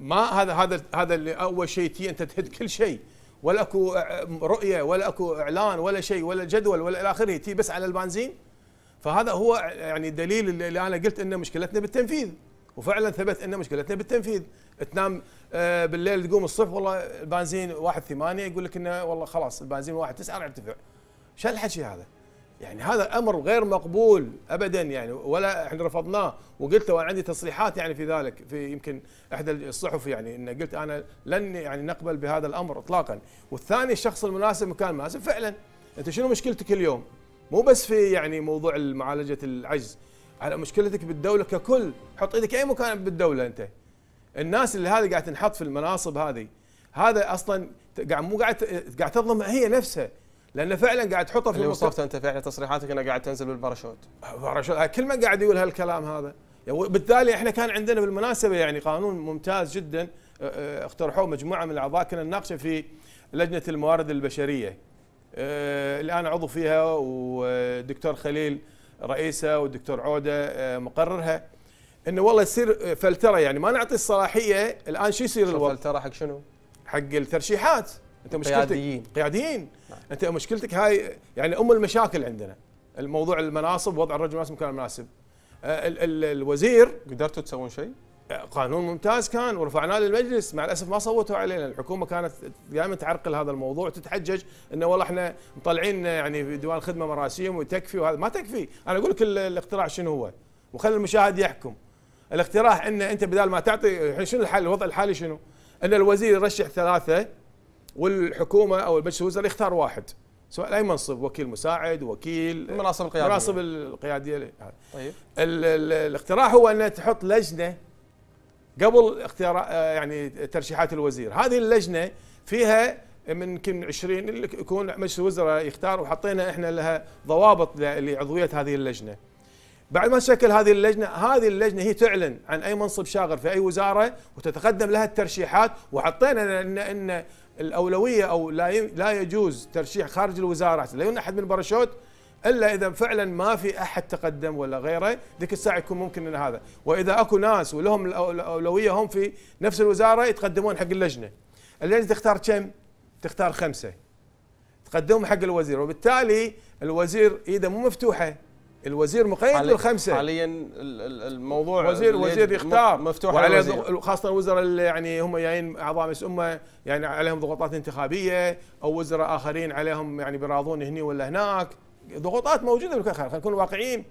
ما هذا هذا هذا اللي اول شيء تي انت تهد كل شيء ولا اكو رؤيه ولا اكو اعلان ولا شيء ولا جدول ولا الى اخره تي بس على البنزين فهذا هو يعني الدليل اللي انا قلت انه مشكلتنا بالتنفيذ وفعلا ثبت ان مشكلتنا بالتنفيذ تنام آه، بالليل تقوم الصبح والله البنزين 1.8 يقول لك انه والله خلاص البنزين 1.9 ارتفع شو الحكي هذا يعني هذا امر غير مقبول ابدا يعني ولا احنا رفضناه وقلت وانا عندي تصريحات يعني في ذلك في يمكن احدى الصحف يعني ان قلت انا لن يعني نقبل بهذا الامر اطلاقا والثاني الشخص المناسب مكان مناسب فعلا انت شنو مشكلتك اليوم مو بس في يعني موضوع معالجه العجز على مشكلتك بالدوله ككل حط ايدك اي مكان بالدوله انت الناس اللي هذه قاعد تنحط في المناصب هذه هذا اصلا قاعد مو قاعد قاعد تظلم هي نفسها لانه فعلا قاعد تحطه في وصفت انت فعلا تصريحاتك انه قاعد تنزل بالباراشوت باراشوت آه، كل من قاعد يقول هالكلام هذا بالتالي احنا كان عندنا بالمناسبه يعني قانون ممتاز جدا آه، آه، اقترحوه مجموعه من الاعضاء كنا نناقشه في لجنه الموارد البشريه الان عضو فيها والدكتور خليل رئيسها والدكتور عوده مقررها انه والله يصير فلتره يعني ما نعطي الصلاحيه الان شو يصير الوضع؟ فلتره حق شنو؟ حق الترشيحات انت مشكلتك قياديين قياديين انت مشكلتك هاي يعني ام المشاكل عندنا الموضوع المناصب وضع الرجل المناسب مكان مناسب آه، ال ال الوزير قدرتوا تسوون شيء؟ آه، قانون ممتاز كان ورفعناه للمجلس مع الاسف ما صوتوا علينا الحكومه كانت دائما تعرقل هذا الموضوع تتحجج انه والله احنا مطلعين آه، يعني في ديوان الخدمه مراسيم وتكفي وهذا ما تكفي انا اقول لك الاقتراح شنو هو وخلي المشاهد يحكم الاقتراح ان انت بدال ما تعطي شنو الحل الوضع الحالي شنو ان الوزير يرشح ثلاثه والحكومه او المجلس الوزراء يختار واحد سواء اي منصب وكيل مساعد وكيل المناصب القياديه المناصب القياديه طيب ال ال الاقتراح هو ان تحط لجنه قبل اختيار يعني ترشيحات الوزير هذه اللجنه فيها من يمكن 20 اللي يكون مجلس الوزراء يختار وحطينا احنا لها ضوابط لعضويه هذه اللجنه بعد ما تشكل هذه اللجنه هذه اللجنه هي تعلن عن اي منصب شاغر في اي وزاره وتتقدم لها الترشيحات وحطينا ان ان الاولويه او لا لا يجوز ترشيح خارج الوزاره لا يمنع احد من الباراشوت الا اذا فعلا ما في احد تقدم ولا غيره ذيك الساعه يكون ممكن ان هذا واذا اكو ناس ولهم الاولويه هم في نفس الوزاره يتقدمون حق اللجنه اللجنه تختار كم تختار خمسه تقدمهم حق الوزير وبالتالي الوزير ايده مو مفتوحه الوزير مقيد بالخمسه حاليا الموضوع وزير وزير يختار مفتوح وعليه خاصه الوزراء اللي يعني هم جايين يعني اعضاء مجلس امه يعني عليهم ضغوطات انتخابيه او وزراء اخرين عليهم يعني بيراضون هني ولا هناك ضغوطات موجوده بالكل خلينا نكون واقعيين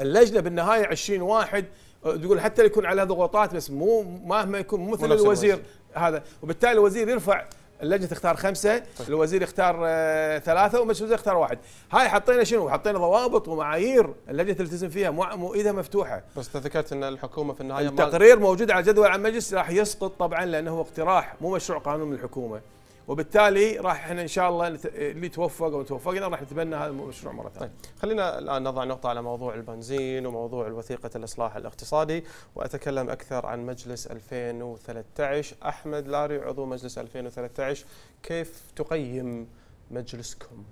اللجنه بالنهايه 20 واحد تقول حتى يكون عليها ضغوطات بس مو مهما يكون مثل مثل الوزير هذا وبالتالي الوزير يرفع اللجنه تختار خمسه طيب. الوزير يختار آه، ثلاثه ومجلس الوزراء يختار واحد هاي حطينا شنو حطينا ضوابط ومعايير اللجنه تلتزم فيها مو ايدها مفتوحه بس تذكرت ان الحكومه في النهايه التقرير موجود على جدول على المجلس راح يسقط طبعا لانه هو اقتراح مو مشروع قانون من الحكومه وبالتالي راح احنا ان شاء الله اللي توفق او توفقنا راح نتبنى هذا المشروع مره ثانيه. طيب خلينا الان نضع نقطه على موضوع البنزين وموضوع وثيقه الاصلاح الاقتصادي واتكلم اكثر عن مجلس 2013 احمد لاري عضو مجلس 2013 كيف تقيم مجلسكم؟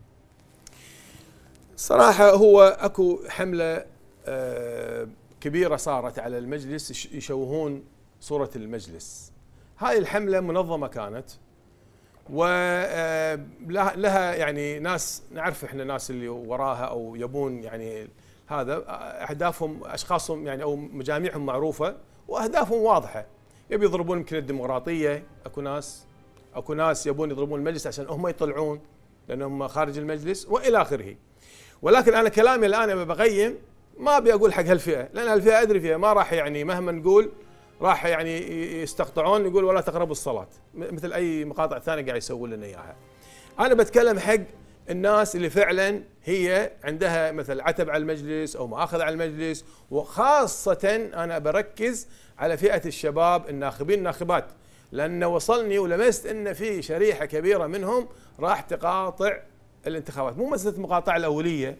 صراحه هو اكو حمله آه، كبيره صارت على المجلس يشوهون صوره المجلس. هاي الحمله منظمه كانت ولها آه، يعني ناس نعرف احنا ناس اللي وراها او يبون يعني هذا اهدافهم اشخاصهم يعني او مجاميعهم معروفه واهدافهم واضحه يبي يضربون يمكن الديمقراطيه اكو ناس اكو ناس يبون يضربون المجلس عشان هم يطلعون لانهم خارج المجلس والى اخره ولكن انا كلامي الان بقيم ما ابي اقول حق هالفئه لان هالفئه ادري فيها ما راح يعني مهما نقول راح يعني يستقطعون يقول ولا تقربوا الصلاه مثل اي مقاطع ثانيه قاعد يسوون لنا اياها. انا بتكلم حق الناس اللي فعلا هي عندها مثل عتب على المجلس او ماخذ على المجلس وخاصه انا بركز على فئه الشباب الناخبين الناخبات لان وصلني ولمست ان في شريحه كبيره منهم راح تقاطع الانتخابات مو مساله المقاطعه الاوليه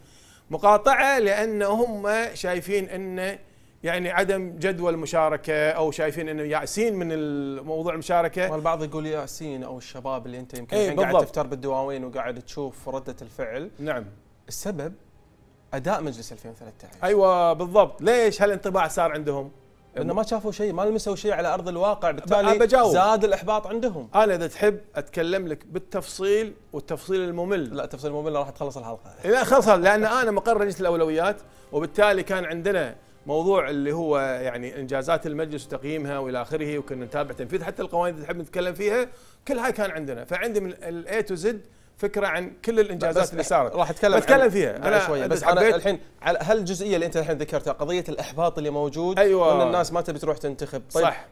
مقاطعه لان هم شايفين أنه يعني عدم جدول مشاركه او شايفين انه يائسين من الموضوع المشاركه والبعض يقول يائسين او الشباب اللي انت يمكن ايه قاعد تفتر بالدواوين وقاعد تشوف رده الفعل نعم السبب اداء مجلس 2013 ايوه بالضبط ليش هالانطباع صار عندهم انه ما شافوا شيء ما لمسوا شيء على ارض الواقع بالتالي زاد الاحباط عندهم انا اذا تحب اتكلم لك بالتفصيل والتفصيل الممل لا التفصيل الممل راح تخلص الحلقه لا خلص لان انا مقرر لجنه الاولويات وبالتالي كان عندنا موضوع اللي هو يعني انجازات المجلس وتقييمها والى اخره وكنا نتابع تنفيذ حتى القوانين اللي نحب نتكلم فيها كل هاي كان عندنا فعندي من الاي تو زد فكره عن كل الانجازات اللي صارت راح اتكلم بتكلم فيها انا شويه بس أنا الحين على هالجزئيه اللي انت الحين ذكرتها قضيه الاحباط اللي موجود أيوة. وان الناس ما تبي تروح تنتخب طيب صح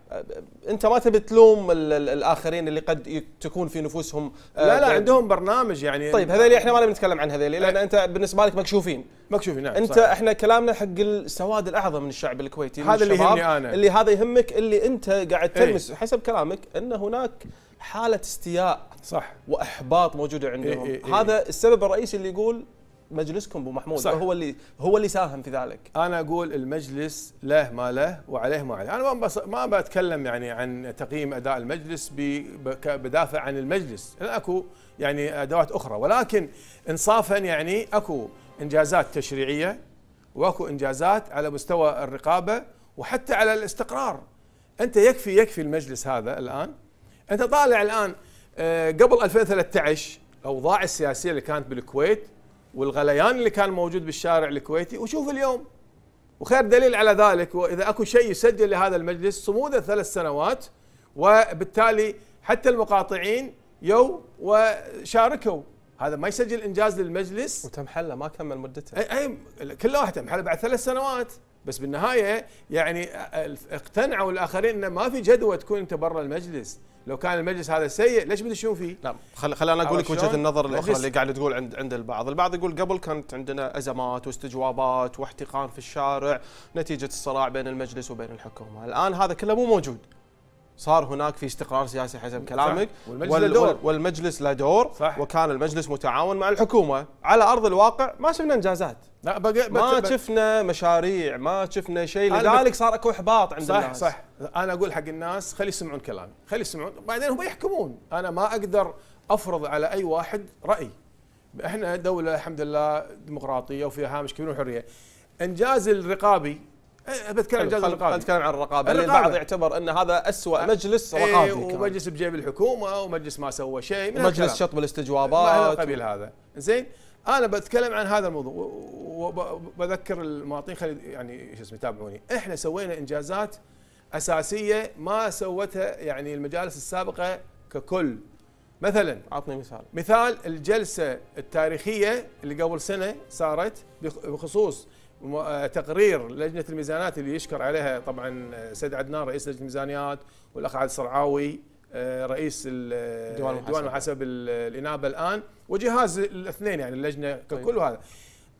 انت ما تبي تلوم الـ الـ الاخرين اللي قد تكون في نفوسهم لا لا عندهم برنامج يعني طيب هذول احنا ما نبي نتكلم عن هذول لان انت بالنسبه لك مكشوفين مكشوفين نعم انت صح. احنا كلامنا حق السواد الاعظم من الشعب الكويتي هذا اللي يهمني انا اللي هذا يهمك اللي انت قاعد إيه. تلمس ايه؟ حسب كلامك ان هناك حاله استياء صح واحباط موجوده عندهم إيه،, إيه إيه هذا السبب الرئيسي اللي يقول مجلسكم ابو محمود صح. هو اللي هو اللي ساهم في ذلك انا اقول المجلس له ما له وعليه ما عليه انا ما ما بتكلم يعني عن تقييم اداء المجلس بدافع عن المجلس أنا اكو يعني ادوات اخرى ولكن انصافا يعني اكو انجازات تشريعيه واكو انجازات على مستوى الرقابه وحتى على الاستقرار انت يكفي يكفي المجلس هذا الان انت طالع الان آه، قبل 2013 الاوضاع السياسيه اللي كانت بالكويت والغليان اللي كان موجود بالشارع الكويتي وشوف اليوم وخير دليل على ذلك واذا اكو شيء يسجل لهذا المجلس صموده ثلاث سنوات وبالتالي حتى المقاطعين يو وشاركوا هذا ما يسجل انجاز للمجلس وتم حله ما كمل مدته اي, أي كل واحد تم حله بعد ثلاث سنوات بس بالنهايه يعني اقتنعوا الاخرين ان ما في جدوى تكون انت برا المجلس لو كان المجلس هذا سيء ليش بتشون فيه؟ لا نعم. خل خلينا اقول لك وجهه النظر الاخرى اللي قاعد تقول عند عند البعض، البعض يقول قبل كانت عندنا ازمات واستجوابات واحتقان في الشارع نتيجه الصراع بين المجلس وبين الحكومه، الان هذا كله مو موجود، صار هناك في استقرار سياسي حسب كلامك والمجلس وال... له دور والمجلس له دور صح. وكان المجلس متعاون مع الحكومه على ارض الواقع ما شفنا انجازات لا بقى ما شفنا مشاريع ما شفنا شيء لذلك صار اكو احباط عند صح الناس صح انا اقول حق الناس خلي يسمعون كلامي خلي يسمعون بعدين هم يحكمون انا ما اقدر افرض على اي واحد راي احنا دوله الحمد لله ديمقراطيه وفيها هامش كبير وحريه انجاز الرقابي إيه، بتكلم عن الجهاز الرقابي نتكلم عن الرقابه اللي البعض يعتبر ان هذا اسوء إيه، مجلس رقابي ايه ومجلس بجيب الحكومه ومجلس ما سوى شيء من مجلس شط بالاستجوابات قبيل هذا زين انا بتكلم عن هذا الموضوع وبذكر المواطنين خلي يعني شو اسمه يتابعوني احنا سوينا انجازات اساسيه ما سوتها يعني المجالس السابقه ككل مثلا اعطني مثال مثال الجلسه التاريخيه اللي قبل سنه صارت بخصوص آه، تقرير لجنه الميزانات اللي يشكر عليها طبعا آه، سيد عدنان رئيس لجنه الميزانيات والاخ عاد صرعاوي آه، رئيس الديوان المحاسب الانابه الان وجهاز الاثنين يعني اللجنه طيب. ككل طيب. هذا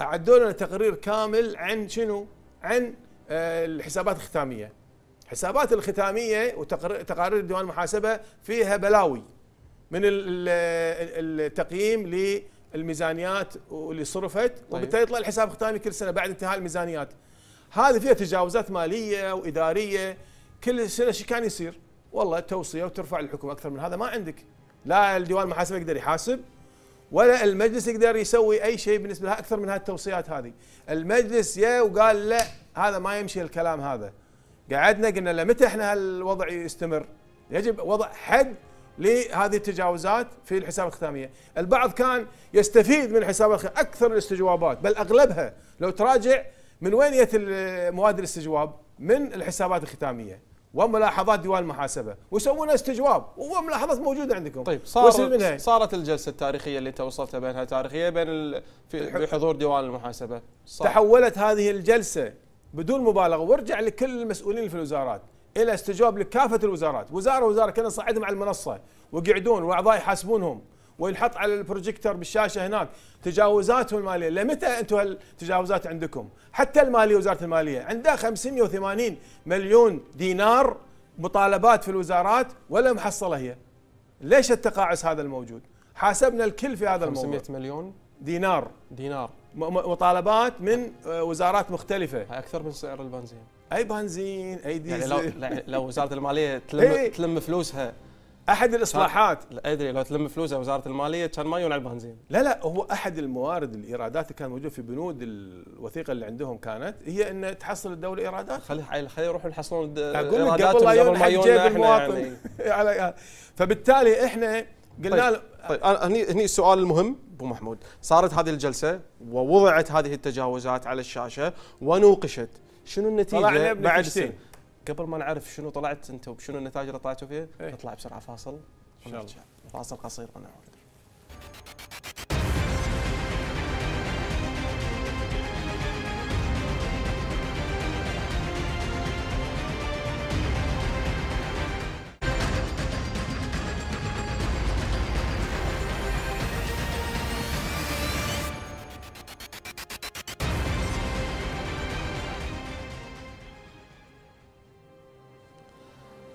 اعدوا لنا تقرير كامل عن شنو؟ عن الحسابات الختاميه. حسابات الختاميه وتقارير ديوان المحاسبه فيها بلاوي من التقييم ل الميزانيات واللي صرفت طيب. وبالتالي يطلع الحساب ختامي كل سنه بعد انتهاء الميزانيات هذه فيها تجاوزات ماليه واداريه كل سنه شو كان يصير؟ والله توصيه وترفع للحكومه اكثر من هذا ما عندك لا الديوان المحاسبه يقدر يحاسب ولا المجلس يقدر يسوي اي شيء بالنسبه لها اكثر من هالتوصيات هذه المجلس يا وقال لا هذا ما يمشي الكلام هذا قعدنا قلنا لمتى احنا هالوضع يستمر يجب وضع حد لهذه التجاوزات في الحساب الختامية البعض كان يستفيد من حساب أكثر الاستجوابات بل أغلبها لو تراجع من وين يت مواد الاستجواب من الحسابات الختامية وملاحظات ديوان المحاسبة ويسوون استجواب وملاحظات موجودة عندكم طيب صارت منها. صارت الجلسة التاريخية اللي انت بينها تاريخية بين في حضور ديوان المحاسبة صار. تحولت هذه الجلسة بدون مبالغة وارجع لكل المسؤولين في الوزارات الى استجواب لكافه الوزارات، وزاره وزاره كنا صعدهم على المنصه ويقعدون واعضاء يحاسبونهم وينحط على البروجيكتور بالشاشه هناك تجاوزاتهم الماليه، لمتى انتم هالتجاوزات عندكم؟ حتى الماليه وزاره الماليه عندها 580 مليون دينار مطالبات في الوزارات ولا محصله هي. ليش التقاعس هذا الموجود؟ حاسبنا الكل في هذا الموضوع 500 مليون دينار دينار مطالبات من آه، وزارات مختلفه اكثر من سعر البنزين اي بنزين اي يعني ديزل يعني لو لو وزاره الماليه تلم إيه. تلم فلوسها احد الاصلاحات لا ادري لو تلم فلوسها وزاره الماليه كان ما يون على البنزين لا لا هو احد الموارد الايرادات اللي كان موجود في بنود الوثيقه اللي عندهم كانت هي ان تحصل الدوله ايرادات خلي خلي يروحوا يحصلون ايرادات قبل لا يون جيب المواطن يعني. آه. فبالتالي احنا قلنا طيب. طيب هني هني السؤال المهم ابو محمود صارت هذه الجلسه ووضعت هذه التجاوزات على الشاشه ونوقشت شنو النتيجه بعد سنه قبل ما نعرف شنو طلعت انت وشنو النتائج اللي طلعتوا فيها إيه. نطلع بسرعه فاصل الله فاصل قصير ونعود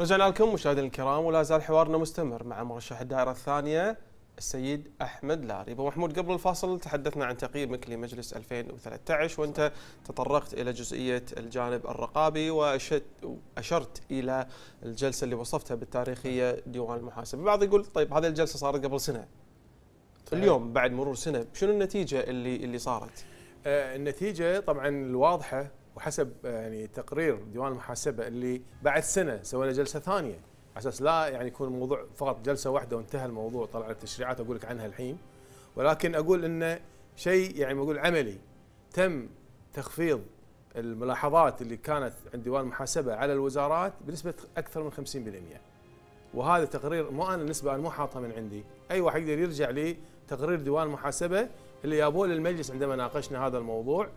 رجعنا لكم مشاهدينا الكرام ولا زال حوارنا مستمر مع مرشح الدائره الثانيه السيد احمد لاري ابو محمود قبل الفاصل تحدثنا عن تقييمك لمجلس 2013 وانت تطرقت الى جزئيه الجانب الرقابي واشرت الى الجلسه اللي وصفتها بالتاريخيه ديوان المحاسبه البعض يقول طيب هذه الجلسه صارت قبل سنه اليوم بعد مرور سنه شنو النتيجه اللي اللي صارت آه، النتيجه طبعا الواضحه وحسب آه، يعني تقرير ديوان المحاسبه اللي بعد سنه سوينا جلسه ثانيه على اساس لا يعني يكون الموضوع فقط جلسه واحده وانتهى الموضوع طلع التشريعات اقول لك عنها الحين ولكن اقول انه شيء يعني بقول عملي تم تخفيض الملاحظات اللي كانت عند ديوان المحاسبه على الوزارات بنسبه اكثر من 50% وهذا تقرير مو انا النسبه انا مو حاطها من عندي اي واحد يقدر يرجع لتقرير ديوان المحاسبه اللي جابوه للمجلس عندما ناقشنا هذا الموضوع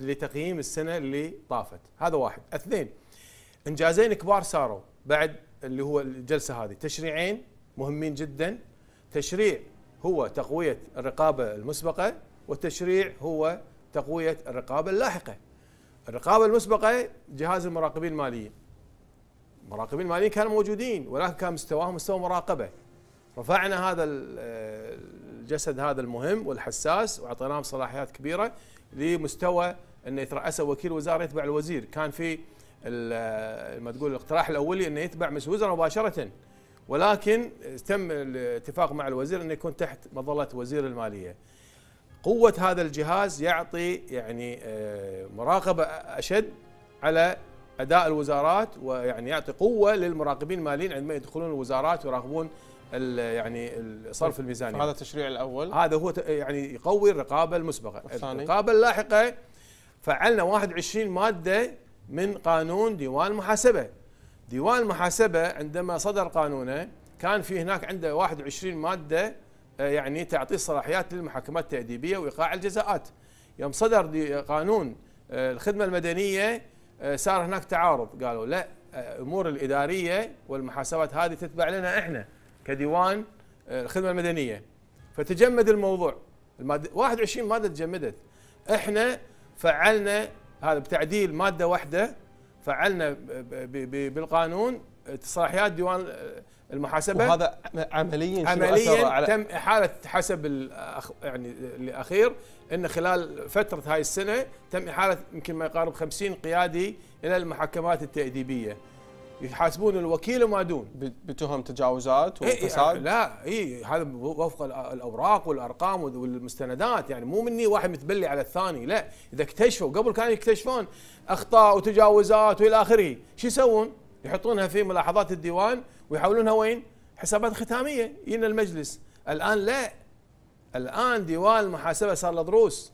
لتقييم السنه اللي طافت هذا واحد اثنين انجازين كبار صاروا بعد اللي هو الجلسه هذه تشريعين مهمين جدا تشريع هو تقويه الرقابه المسبقه والتشريع هو تقويه الرقابه اللاحقه الرقابه المسبقه جهاز المراقبين الماليين المراقبين الماليين كانوا موجودين ولكن كان مستواهم مستوى مراقبه رفعنا هذا آه، الجسد هذا المهم والحساس واعطيناهم صلاحيات كبيره لمستوى انه يترأسه وكيل وزاره يتبع الوزير، كان في ما تقول الاقتراح الاولي انه يتبع مجلس الوزراء مباشره ولكن تم الاتفاق مع الوزير انه يكون تحت مظله وزير الماليه. قوه هذا الجهاز يعطي يعني آه، مراقبه اشد على اداء الوزارات ويعني يعطي قوه للمراقبين الماليين عندما يدخلون الوزارات ويراقبون يعني صرف الميزانيه هذا التشريع الاول هذا هو يعني يقوي الرقابه المسبقه الثاني. الرقابه اللاحقه فعلنا 21 ماده من قانون ديوان المحاسبه ديوان المحاسبه عندما صدر قانونه كان في هناك عنده 21 ماده آه، يعني تعطي صلاحيات للمحاكمات التاديبيه وايقاع الجزاءات يوم صدر قانون آه، الخدمه المدنيه آه، صار هناك تعارض قالوا لا امور الاداريه والمحاسبات هذه تتبع لنا احنا كديوان آه، الخدمه المدنيه فتجمد الموضوع المادة 21 ماده تجمدت احنا فعلنا هذا بتعديل ماده واحده فعلنا بالقانون صلاحيات ديوان آه، المحاسبه وهذا عمليا عمليا على تم احاله حسب يعني الاخير ان خلال فتره هاي السنه تم احاله يمكن ما يقارب 50 قيادي الى المحكمات التاديبيه يحاسبون الوكيل دون بتهم تجاوزات وفساد إيه لا اي هذا وفق الاوراق والارقام والمستندات يعني مو مني واحد متبلي على الثاني لا اذا اكتشفوا قبل كانوا يكتشفون اخطاء وتجاوزات والى اخره شو يسوون؟ يحطونها في ملاحظات الديوان ويحولونها وين؟ حسابات ختاميه يجينا المجلس الان لا الان ديوان المحاسبه صار له دروس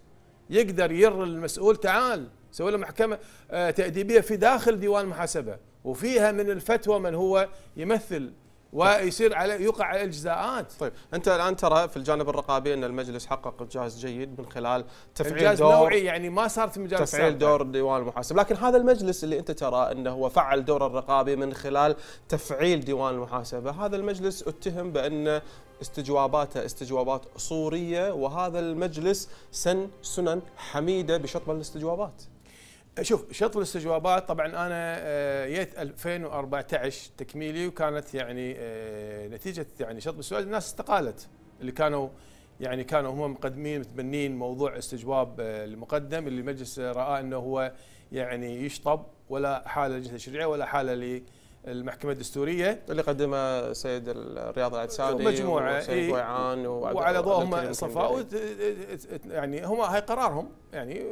يقدر ير المسؤول تعال سوي له محكمه آه، تاديبيه في داخل ديوان المحاسبه وفيها من الفتوى من هو يمثل ويصير على يقع على الجزاءات طيب انت الان ترى في الجانب الرقابي ان المجلس حقق انجاز جيد من خلال تفعيل انجاز دور نوعي يعني ما صار في مجال تفعيل السابق. دور ديوان المحاسب لكن هذا المجلس اللي انت ترى انه هو فعل دور الرقابي من خلال تفعيل ديوان المحاسبه هذا المجلس اتهم بان استجواباته استجوابات صوريه وهذا المجلس سن سنن حميده بشطب الاستجوابات شوف شطب الاستجوابات طبعا انا جيت آه، 2014 تكميلي وكانت يعني آه، نتيجه يعني شطب السؤال الناس استقالت اللي كانوا يعني كانوا هم مقدمين متبنين موضوع استجواب آه، المقدم اللي المجلس راى انه هو يعني يشطب ولا حاله للجنه التشريعيه ولا حاله للمحكمه الدستوريه اللي قدمها السيد الرياض العدساني مجموعه والسيد بويعان وعلى هم صفاء يعني هم هاي قرارهم يعني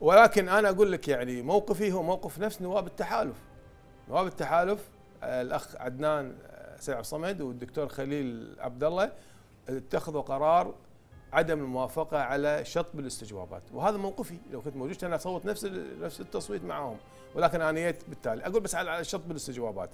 ولكن انا اقول لك يعني موقفي هو موقف نفس نواب التحالف نواب التحالف الاخ عدنان آه، سعد صمد والدكتور خليل عبد الله اتخذوا قرار عدم الموافقه على شطب الاستجوابات وهذا موقفي لو كنت موجود كان اصوت نفس نفس التصويت معهم ولكن انا جيت بالتالي اقول بس على شطب الاستجوابات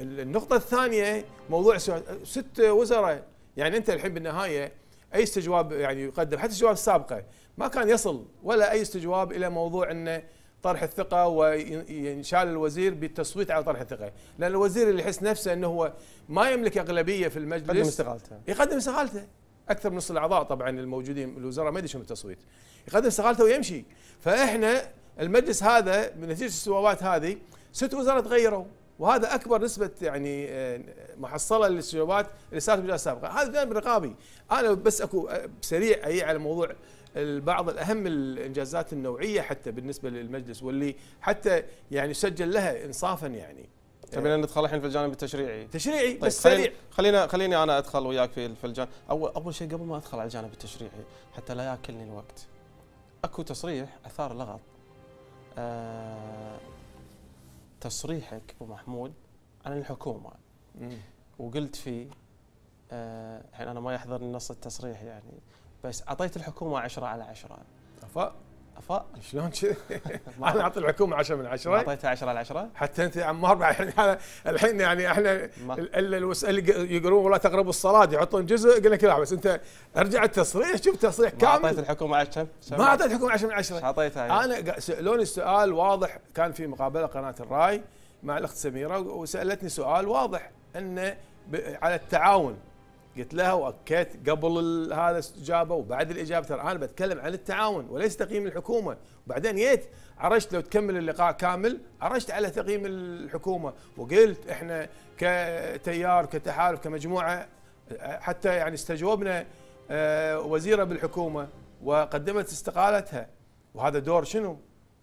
النقطه الثانيه موضوع ست وزراء يعني انت الحين بالنهايه اي استجواب يعني يقدم حتى الجواب السابقه ما كان يصل ولا اي استجواب الى موضوع انه طرح الثقه وينشال الوزير بالتصويت على طرح الثقه، لان الوزير اللي يحس نفسه انه هو ما يملك اغلبيه في المجلس يقدم استقالته يقدم استقالته اكثر من نص الاعضاء طبعا الموجودين الوزراء ما يدشون التصويت يقدم استقالته ويمشي فاحنا المجلس هذا بنتيجه السوابات هذه ست وزراء تغيروا وهذا اكبر نسبه يعني آه، محصله للسيوبات اللي صارت بالمجال السابقه هذا جانب رقابي انا بس اكو سريع اي على موضوع بعض الاهم الانجازات النوعيه حتى بالنسبه للمجلس واللي حتى يعني سجل لها انصافا يعني تبينا ندخل الحين في الجانب التشريعي تشريعي طيب بس سريع خلينا خليني انا ادخل وياك في في الجانب اول اول شيء قبل ما ادخل على الجانب التشريعي حتى لا ياكلني الوقت اكو تصريح اثار لغط آه تصريحك ابو محمود عن الحكومه وقلت فيه آه، الحين آه انا ما يحضرني نص التصريح يعني بس اعطيت الحكومه عشرة على عشرة افا شلون كذي؟ انا اعطي الحكومه 10 من 10 اعطيتها 10 على 10 حتى انت يا عمار يعني الحين يعني احنا اللي يقولون ولا تقربوا الصلاه يحطون جزء قلنا كذا بس انت ارجع التصريح شوف تصريح كامل ما اعطيت الحكومه 10 ما اعطيت الحكومه 10 من 10 اعطيتها انا سالوني سؤال واضح كان في مقابله قناه الراي مع الاخت سميره وسالتني سؤال واضح انه على التعاون قلت لها واكدت قبل هذا الاستجابه وبعد الاجابه ترى انا بتكلم عن التعاون وليس تقييم الحكومه وبعدين جيت عرجت لو تكمل اللقاء كامل عرجت على تقييم الحكومه وقلت احنا كتيار كتحالف كمجموعه حتى يعني استجوبنا آه، وزيره بالحكومه وقدمت استقالتها وهذا دور شنو؟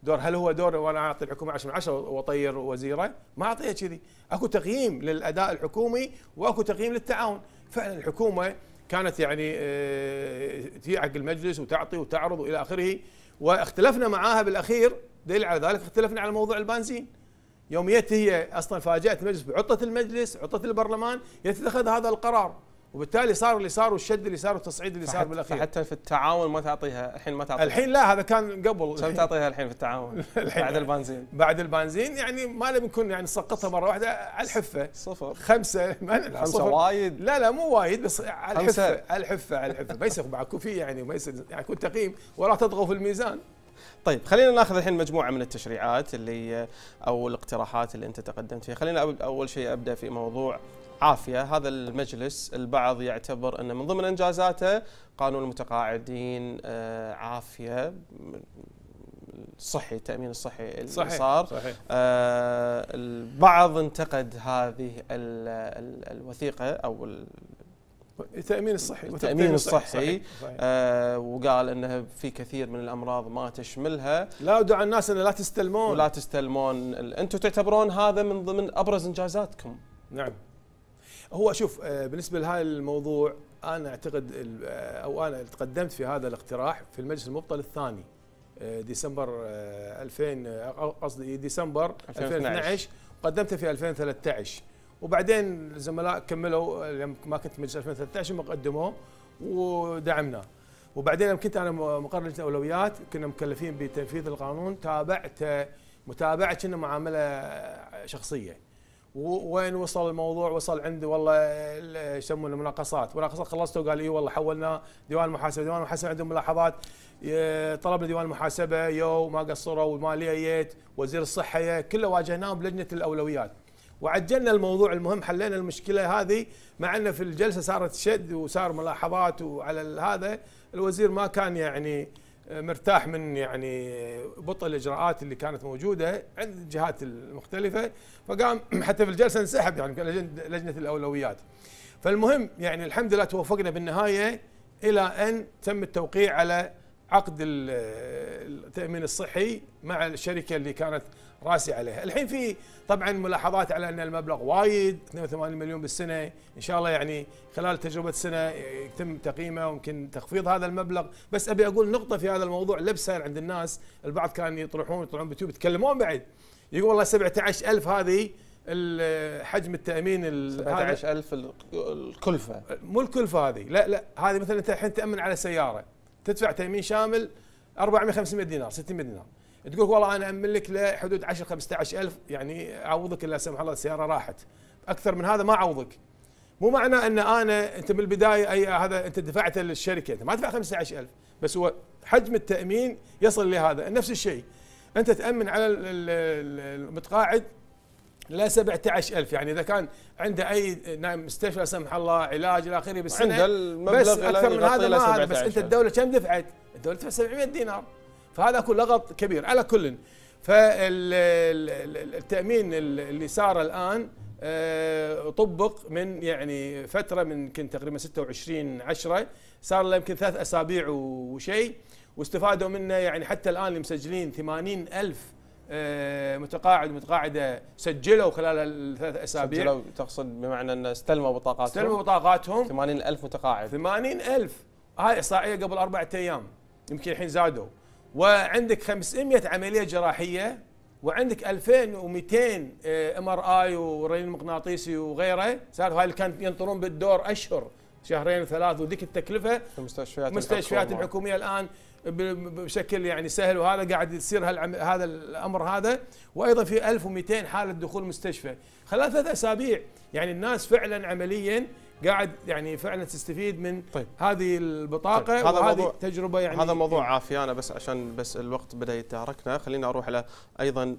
دور هل هو دور وانا اعطي الحكومه 10 من 10 واطير وزيره؟ ما اعطيها كذي، اكو تقييم للاداء الحكومي واكو تقييم للتعاون، فعلا الحكومه كانت يعني آه، تي حق المجلس وتعطي وتعرض والى اخره واختلفنا معاها بالاخير دليل على ذلك اختلفنا على موضوع البنزين يوم هي اصلا فاجات المجلس بعطله المجلس عطه البرلمان يتخذ هذا القرار وبالتالي صار اللي صار والشد اللي صار والتصعيد اللي صار بالاخير حتى في التعاون ما تعطيها الحين ما تعطيها الحين لا هذا كان قبل كم تعطيها الحين في التعاون الحين بعد البنزين بعد البنزين يعني ما لم يكون يعني سقطها مره واحده على الحفه صفر خمسه ما خمسه وايد لا لا مو وايد بس على الحفه على الحفه على الحفه ما يصير معك في يعني ما يصير يعني يكون تقييم ولا تطغوا في الميزان طيب خلينا ناخذ الحين مجموعه من التشريعات اللي او الاقتراحات اللي انت تقدمت فيها خلينا اول شيء ابدا في موضوع عافيه هذا المجلس البعض يعتبر انه من ضمن انجازاته قانون المتقاعدين آه، عافيه الصحي التامين الصحي اللي صحيح صار صحيح آه البعض انتقد هذه الـ الـ الوثيقه او التامين الصحي التامين الصحي, الصحي. صحيح. آه وقال انها في كثير من الامراض ما تشملها لا ودعا الناس ان لا تستلمون لا تستلمون انتم تعتبرون هذا من ضمن ابرز انجازاتكم نعم هو شوف آه، بالنسبه لهذا الموضوع انا اعتقد آه، او انا تقدمت في هذا الاقتراح في المجلس المبطل الثاني آه، ديسمبر 2000 قصدي ديسمبر 2012 قدمته في 2013 وبعدين الزملاء كملوا لما ما كنت مجلس 2013 ما قدموه ودعمناه وبعدين كنت انا مقرر لجنه اولويات كنا مكلفين بتنفيذ القانون تابعت متابعه كنا معامله شخصيه وين وصل الموضوع وصل عنده والله يسمونه المناقصات مناقصات خلصته قال اي والله حولنا ديوان المحاسبه ديوان المحاسبه عندهم ملاحظات طلبنا ديوان المحاسبه يو ما قصروا والماليه جت وزير الصحه كله واجهناه بلجنه الاولويات وعجلنا الموضوع المهم حلينا المشكله هذه مع ان في الجلسه صارت شد وصار ملاحظات وعلى هذا الوزير ما كان يعني مرتاح من يعني بطء الاجراءات اللي كانت موجوده عند الجهات المختلفه فقام حتى في الجلسه انسحب يعني لجنه الاولويات فالمهم يعني الحمد لله توفقنا بالنهايه الى ان تم التوقيع على عقد التامين الصحي مع الشركه اللي كانت راسي عليها الحين في طبعا ملاحظات على ان المبلغ وايد 82 مليون بالسنه ان شاء الله يعني خلال تجربه سنه يتم تقييمه ويمكن تخفيض هذا المبلغ بس ابي اقول نقطه في هذا الموضوع لبسه عند الناس البعض كان يطرحون يطلعون بيوتيوب يتكلمون بعد يقول والله 17000 هذه حجم التامين 17000 الكلفه مو الكلفه هذه لا لا هذه مثلا انت الحين تامن على سياره تدفع تامين شامل 400 500 دينار 600 دينار تقول والله انا املك لحدود 10 15000 يعني اعوضك لا سمح الله السياره راحت اكثر من هذا ما اعوضك مو معنى ان انا انت من البدايه اي هذا انت دفعته للشركه انت ما تدفع 15000 بس هو حجم التامين يصل لهذا نفس الشيء انت تامن على المتقاعد لا 17000 يعني اذا كان عنده اي نعم، مستشفى لا سمح الله علاج الى اخره بس عنده المبلغ بس اكثر من هذا ما بس انت الدوله كم دفعت؟ الدوله دفعت 700 دينار فهذا اكو لغط كبير على كل فالتامين اللي صار الان آه، طبق من يعني فتره من يمكن تقريبا 26 10 صار له يمكن ثلاث اسابيع وشيء واستفادوا منه يعني حتى الان اللي مسجلين 80 الف آه، متقاعد ومتقاعده سجلوا خلال الثلاث اسابيع سجلوا تقصد بمعنى ان استلموا بطاقاتهم استلموا بطاقاتهم 80000 متقاعد 80000 هاي احصائيه قبل اربعة ايام يمكن الحين زادوا وعندك 500 عمليه جراحيه وعندك 2200 ام ار اي ورين مغناطيسي وغيره سالفه هاي اللي كانت ينطرون بالدور اشهر شهرين وثلاث وذيك التكلفه المستشفيات المستشفيات الحكوميه الان بشكل يعني سهل وهذا قاعد يصير هذا الامر هذا وايضا في 1200 حاله دخول مستشفى خلال ثلاث اسابيع يعني الناس فعلا عمليا قاعد يعني فعلا تستفيد من طيب. هذه البطاقه طيب. هذا وهذه موضوع تجربه يعني هذا موضوع يعني إيه. انا بس عشان بس الوقت بدا يتاركنا خلينا اروح على ايضا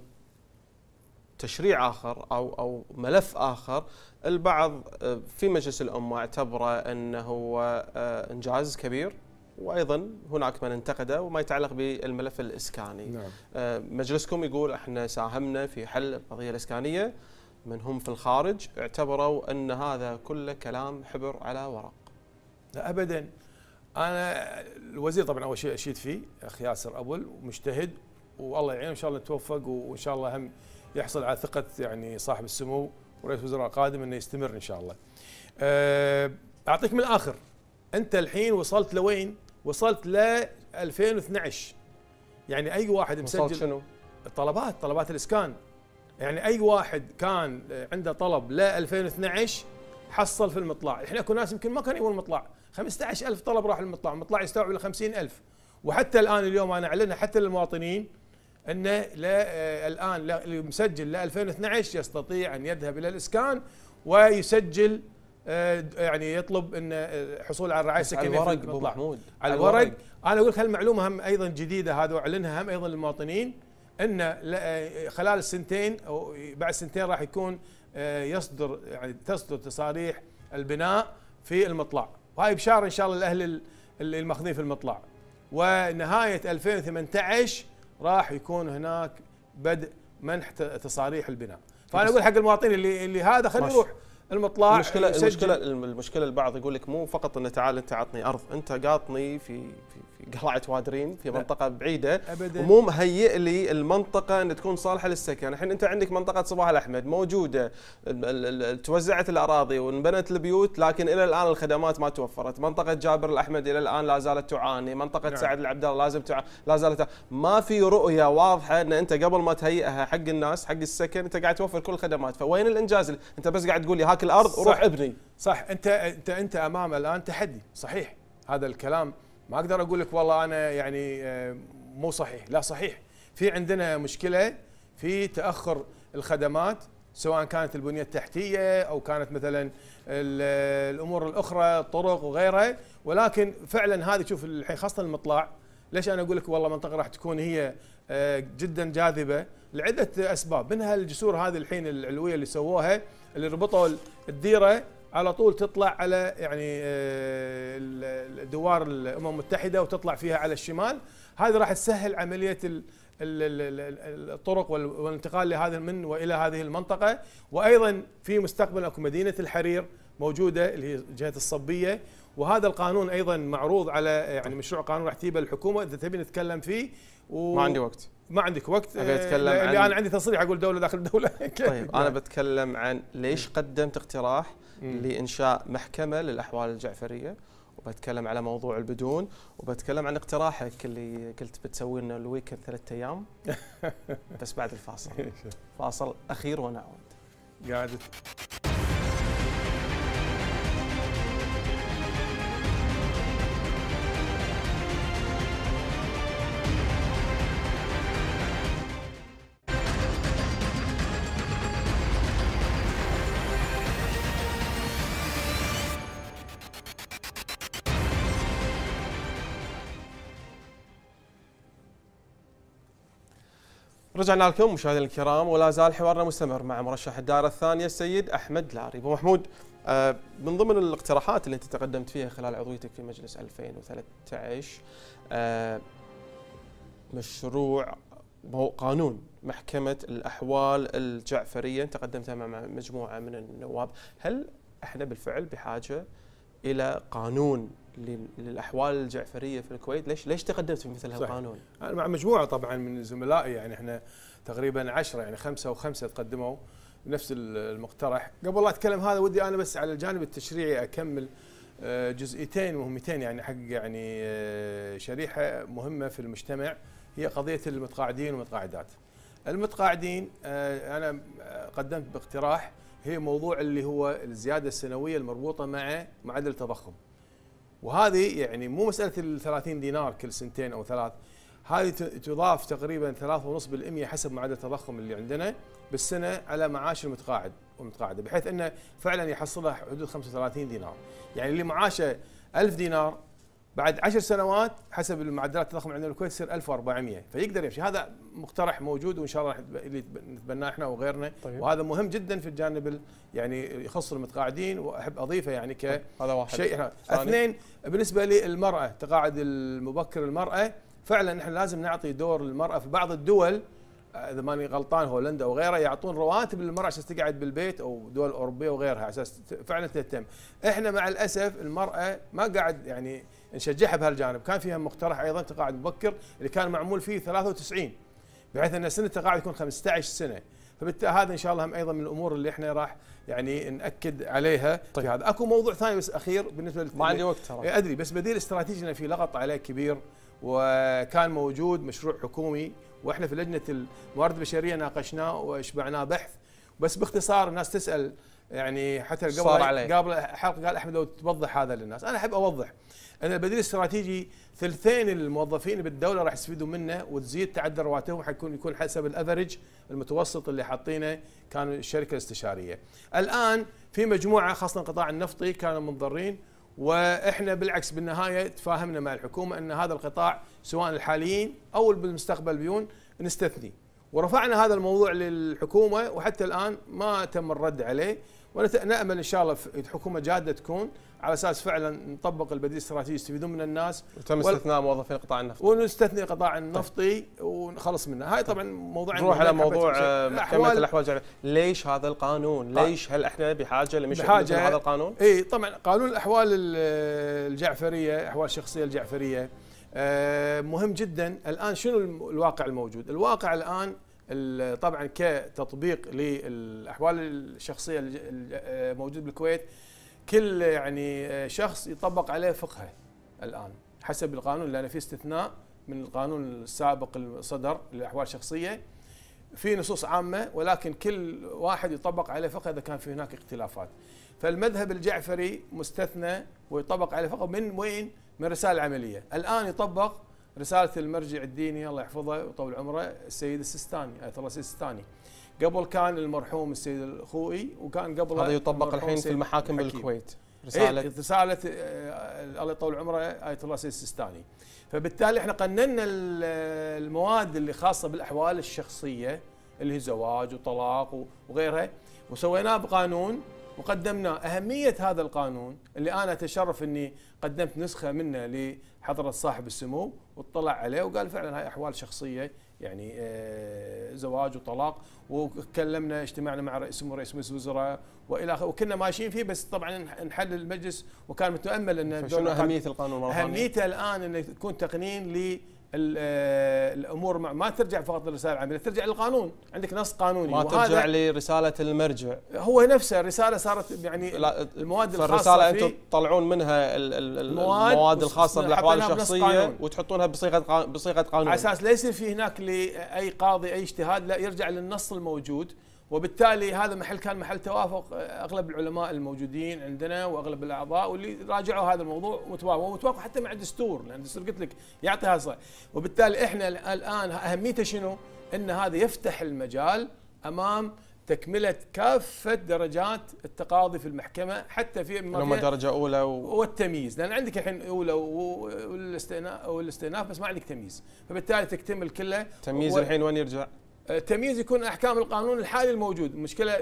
تشريع اخر او او ملف اخر البعض آه، في مجلس الامه اعتبره انه هو آه، انجاز كبير وايضا هناك من انتقده وما يتعلق بالملف الاسكاني نعم. آه، مجلسكم يقول احنا ساهمنا في حل القضيه الاسكانيه من هم في الخارج اعتبروا أن هذا كله كلام حبر على ورق لا أبدا أنا الوزير طبعا أول شيء أشيد فيه أخ ياسر أبل مجتهد والله يعينه إن شاء الله يتوفق وإن شاء الله هم يحصل على ثقة يعني صاحب السمو ورئيس الوزراء القادم أنه يستمر إن شاء الله أه، أعطيك من الآخر أنت الحين وصلت لوين وصلت ل 2012 يعني أي واحد مسجل وصلت شنو؟ الطلبات طلبات الإسكان يعني اي واحد كان عنده طلب ل 2012 حصل في المطلع احنا اكو ناس يمكن ما كان يبون المطلع 15000 طلب راح المطلع المطلع يستوعب ل 50000 وحتى الان اليوم انا اعلنها حتى للمواطنين انه لا آه، الان اللي مسجل ل 2012 يستطيع ان يذهب الى الاسكان ويسجل آه، يعني يطلب ان آه، حصول على الرعايه السكنيه على الورق ابو محمود على الورق. انا اقول لك هالمعلومه هم ايضا جديده هذا واعلنها هم ايضا للمواطنين ان آه، خلال سنتين او بعد سنتين راح يكون آه، يصدر يعني تصدر تصاريح البناء في المطلع وهاي بشاره ان شاء الله الاهل اللي ماخذين في المطلع ونهايه 2018 راح يكون هناك بدء منح تصاريح البناء فانا اقول حق المواطنين اللي اللي هذا خليه يروح المطلع المشكله المشكله المشكله البعض يقول لك مو فقط انه تعال انت عطني ارض انت قاطني في في قلعه وادرين في منطقه بعيده ابدا ومو مهيئ لي المنطقه ان تكون صالحه للسكن، الحين انت عندك منطقه صباح الاحمد موجوده توزعت الاراضي وانبنت البيوت لكن الى الان الخدمات ما توفرت، منطقه جابر الاحمد الى الان لا زالت تعاني، منطقه نعم. سعد العبد الله لازم تع... لا زالت ما في رؤيه واضحه ان انت قبل ما تهيئها حق الناس حق السكن انت قاعد توفر كل الخدمات، فوين الانجاز؟ انت بس قاعد تقول لي هاك الارض وروح ابني. صح انت انت انت امام الان تحدي، صحيح هذا الكلام ما اقدر اقول لك والله انا يعني آه، مو صحيح لا صحيح في عندنا مشكله في تاخر الخدمات سواء كانت البنيه التحتيه او كانت مثلا آه، الامور الاخرى الطرق وغيرها ولكن فعلا هذه شوف الحين خاصه المطلع ليش انا اقول لك والله منطقه راح تكون هي آه، جدا جاذبه لعده اسباب منها الجسور هذه الحين العلويه اللي سووها اللي ربطوا الديره على طول تطلع على يعني آه، دوار الامم المتحده وتطلع فيها على الشمال هذه راح تسهل عمليه الطرق والانتقال لهذا من والى هذه المنطقه وايضا في مستقبل اكو مدينه الحرير موجوده اللي هي جهه الصبيه وهذا القانون ايضا معروض على يعني مشروع قانون راح تجيبه الحكومه اذا تبي نتكلم فيه و... ما عندي وقت ما عندك وقت ابي اتكلم عن... انا عندي تصريح اقول دوله داخل دوله طيب انا بتكلم عن ليش قدمت اقتراح لانشاء محكمه للاحوال الجعفريه وبتكلم على موضوع البدون وبتكلم عن اقتراحك اللي قلت بتسوي لنا الويكند ثلاثة ايام بس بعد الفاصل فاصل اخير وانا اعود قاعد رجعنا لكم مشاهدينا الكرام ولا زال حوارنا مستمر مع مرشح الدائره الثانيه السيد احمد لاري ابو محمود آه، من ضمن الاقتراحات اللي انت تقدمت فيها خلال عضويتك في مجلس 2013 آه، مشروع قانون محكمة الأحوال الجعفرية تقدمتها مع مجموعة من النواب هل احنا بالفعل بحاجة الى قانون للاحوال الجعفريه في الكويت ليش ليش تقدمت في مثل هالقانون انا مع مجموعه طبعا من زملائي يعني احنا تقريبا عشرة يعني خمسة وخمسة تقدموا نفس المقترح قبل لا اتكلم هذا ودي انا بس على الجانب التشريعي اكمل آه، جزئيتين مهمتين يعني حق يعني آه، شريحه مهمه في المجتمع هي قضيه المتقاعدين والمتقاعدات المتقاعدين آه، انا قدمت باقتراح هي موضوع اللي هو الزياده السنويه المربوطه مع معدل التضخم وهذه يعني مو مساله ال 30 دينار كل سنتين او ثلاث هذه تضاف تقريبا 3.5% حسب معدل التضخم اللي عندنا بالسنه على معاش المتقاعد والمتقاعده بحيث انه فعلا يحصلها حدود 35 دينار يعني اللي معاشه 1000 دينار بعد عشر سنوات حسب المعدلات التضخم عندنا الكويت يصير 1400 فيقدر يمشي هذا مقترح موجود وان شاء الله اللي نتبناه احنا وغيرنا طيب. وهذا مهم جدا في الجانب يعني يخص المتقاعدين واحب اضيفه يعني ك طيب، هذا واحد شيء اثنين بالنسبه للمراه تقاعد المبكر المراه فعلا نحن لازم نعطي دور للمراه في بعض الدول آه، اذا ماني غلطان هولندا وغيرها يعطون رواتب للمراه عشان تقعد بالبيت او دول اوروبيه وغيرها عشان فعلا تهتم احنا مع الاسف المراه ما قاعد يعني نشجعها بهالجانب كان فيها مقترح ايضا تقاعد مبكر اللي كان معمول فيه 93 بحيث ان سنه التقاعد تكون 15 سنه فبالتالي هذا ان شاء الله هم ايضا من الامور اللي احنا راح يعني ناكد عليها طيب. في هذا اكو موضوع ثاني بس اخير بالنسبه ما عندي وقت ترى إيه، ادري بس بديل استراتيجي في لغط عليه كبير وكان موجود مشروع حكومي واحنا في لجنه الموارد البشريه ناقشناه واشبعناه بحث بس باختصار الناس تسال يعني حتى قبل قبل حلقه قال احمد لو توضح هذا للناس انا احب اوضح ان البديل الاستراتيجي ثلثين الموظفين بالدوله راح يستفيدوا منه وتزيد تعدل رواتبهم حيكون يكون حسب الافرج المتوسط اللي حاطينه كان الشركه الاستشاريه. الان في مجموعه خاصه القطاع النفطي كانوا منضرين واحنا بالعكس بالنهايه تفاهمنا مع الحكومه ان هذا القطاع سواء الحاليين او بالمستقبل بيون نستثني. ورفعنا هذا الموضوع للحكومه وحتى الان ما تم الرد عليه ونامل ان شاء الله حكومه جاده تكون على اساس فعلا نطبق البديل الاستراتيجي يستفيدون من الناس وتم استثناء موظفي القطاع النفطي ونستثني قطاع طيب. النفطي طيب. ونخلص منه هاي طبعا موضوع نروح على موضوع محكمه الاحوال الجاريه ليش هذا القانون طيب. ليش هل احنا بحاجه لمش بحاجة هذا القانون اي طبعا قانون الاحوال الجعفريه احوال الشخصيه الجعفريه آه، مهم جدا الان شنو الواقع الموجود الواقع الان طبعا كتطبيق للاحوال الشخصيه الموجود آه، بالكويت كل يعني آه، شخص يطبق عليه فقهه الان حسب القانون لان في استثناء من القانون السابق الصدر للاحوال الشخصيه في نصوص عامه ولكن كل واحد يطبق عليه فقهه اذا كان في هناك اختلافات فالمذهب الجعفري مستثنى ويطبق عليه فقهه من وين؟ من رساله عمليه الان يطبق رساله المرجع الديني الله يحفظه ويطول عمره السيد السيستاني ايت الله السيستاني قبل كان المرحوم السيد الخوئي وكان قبل هذا يطبق الحين في المحاكم بالكويت رسالة إيه رسالة آه، الله يطول عمره آية الله سيد السيستاني فبالتالي احنا قننا المواد اللي خاصة بالأحوال الشخصية اللي هي زواج وطلاق وغيرها وسويناه بقانون وقدمناه أهمية هذا القانون اللي أنا أتشرف أني قدمت نسخة منه لحضرة صاحب السمو واطلع عليه وقال فعلا هاي أحوال شخصية يعني آه، زواج وطلاق وتكلمنا اجتمعنا مع رئيس رئيس مجلس الوزراء والى اخره وكنا ماشيين فيه بس طبعا نحل المجلس وكان متامل ان شنو اهميه القانون اهميته الان انه يكون تقنين ل آه، الامور ما ترجع فقط للرساله العامه ترجع للقانون عندك نص قانوني ما ترجع لرساله المرجع هو نفسه الرساله صارت يعني لا المواد الخاصه فالرساله انتم تطلعون منها المواد, المواد الخاصه بالاحوال الشخصيه وتحطونها بصيغه بصيغه قانون على اساس ليس في هناك لاي قاضي اي اجتهاد لا يرجع للنص الموجود وبالتالي هذا محل كان محل توافق آه، اغلب العلماء الموجودين عندنا واغلب الاعضاء واللي راجعوا هذا الموضوع وتوافقوا ومتوافق حتى مع الدستور لان الدستور قلت لك يعطي هذا وبالتالي احنا الان اهميته شنو؟ ان هذا يفتح المجال امام تكملة كافة درجات التقاضي في المحكمة حتى في لما درجة أولى و... والتمييز لأن عندك الحين أولى والاستئناف والاستئناف بس ما عندك تمييز فبالتالي تكتمل كله تمييز و... الحين وين يرجع؟ التمييز يكون احكام القانون الحالي الموجود مشكله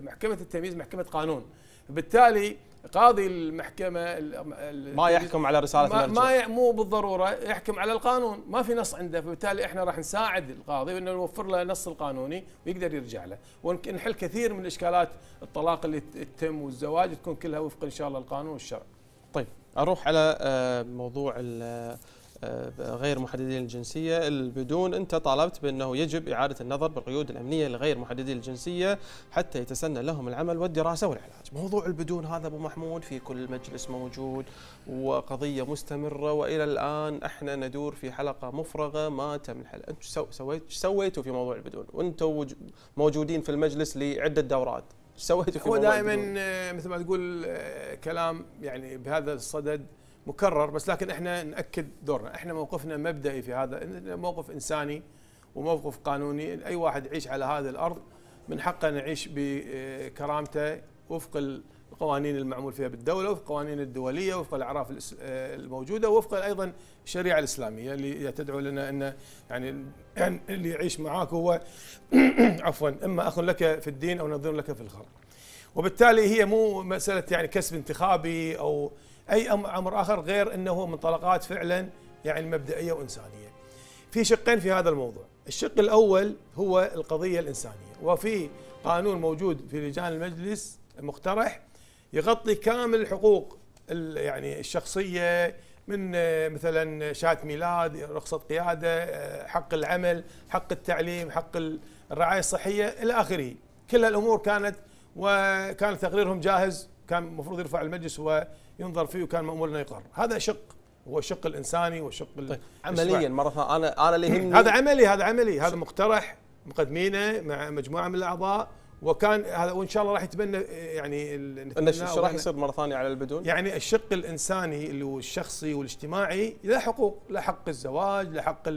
محكمه التمييز محكمه قانون بالتالي قاضي المحكمه ما يحكم على رساله ما, ما مو بالضروره يحكم على القانون ما في نص عنده فبالتالي احنا راح نساعد القاضي انه نوفر له نص القانوني ويقدر يرجع له ونحل كثير من اشكالات الطلاق اللي تتم والزواج تكون كلها وفق ان شاء الله القانون والشرع طيب اروح على آه، موضوع غير محددين الجنسية البدون أنت طالبت بأنه يجب إعادة النظر بالقيود الأمنية لغير محددين الجنسية حتى يتسنى لهم العمل والدراسة والعلاج موضوع البدون هذا أبو محمود في كل مجلس موجود وقضية مستمرة وإلى الآن احنا ندور في حلقة مفرغة ما تم الحل أنتم سويت سويتوا في موضوع البدون وأنتم موجودين في المجلس لعدة دورات سويتوا في هو دائما مثل ما تقول آه، كلام يعني بهذا الصدد مكرر بس لكن احنا ناكد دورنا احنا موقفنا مبدئي في هذا موقف انساني وموقف قانوني اي واحد يعيش على هذه الارض من حقه ان يعيش بكرامته وفق القوانين المعمول فيها بالدوله وفق القوانين الدوليه وفق الاعراف الموجوده وفق ايضا الشريعه الاسلاميه اللي تدعو لنا ان يعني اللي يعيش معاك هو عفوا اما اخ لك في الدين او نظير لك في الخلق وبالتالي هي مو مساله يعني كسب انتخابي او اي امر اخر غير انه منطلقات فعلا يعني مبدئيه وانسانيه. في شقين في هذا الموضوع، الشق الاول هو القضيه الانسانيه، وفي قانون موجود في لجان المجلس مقترح يغطي كامل الحقوق يعني الشخصيه من آه، مثلا شهادة ميلاد، رخصة قيادة، آه، حق العمل، حق التعليم، حق الرعاية الصحية إلى آخره كل الأمور كانت وكان تقريرهم جاهز كان المفروض يرفع المجلس و ينظر فيه وكان مأمول أنه يقر هذا شق هو الشق الإنساني والشق طيب عمليا مرة ثانية أنا أنا اللي يهمني هذا عملي هذا عملي هذا مقترح مقدمينه مع مجموعة من الأعضاء وكان هذا وان شاء الله راح يتبنى يعني شو راح يصير مره ثانيه على البدون؟ يعني الشق الانساني والشخصي والاجتماعي له حقوق، له حق الزواج، له حق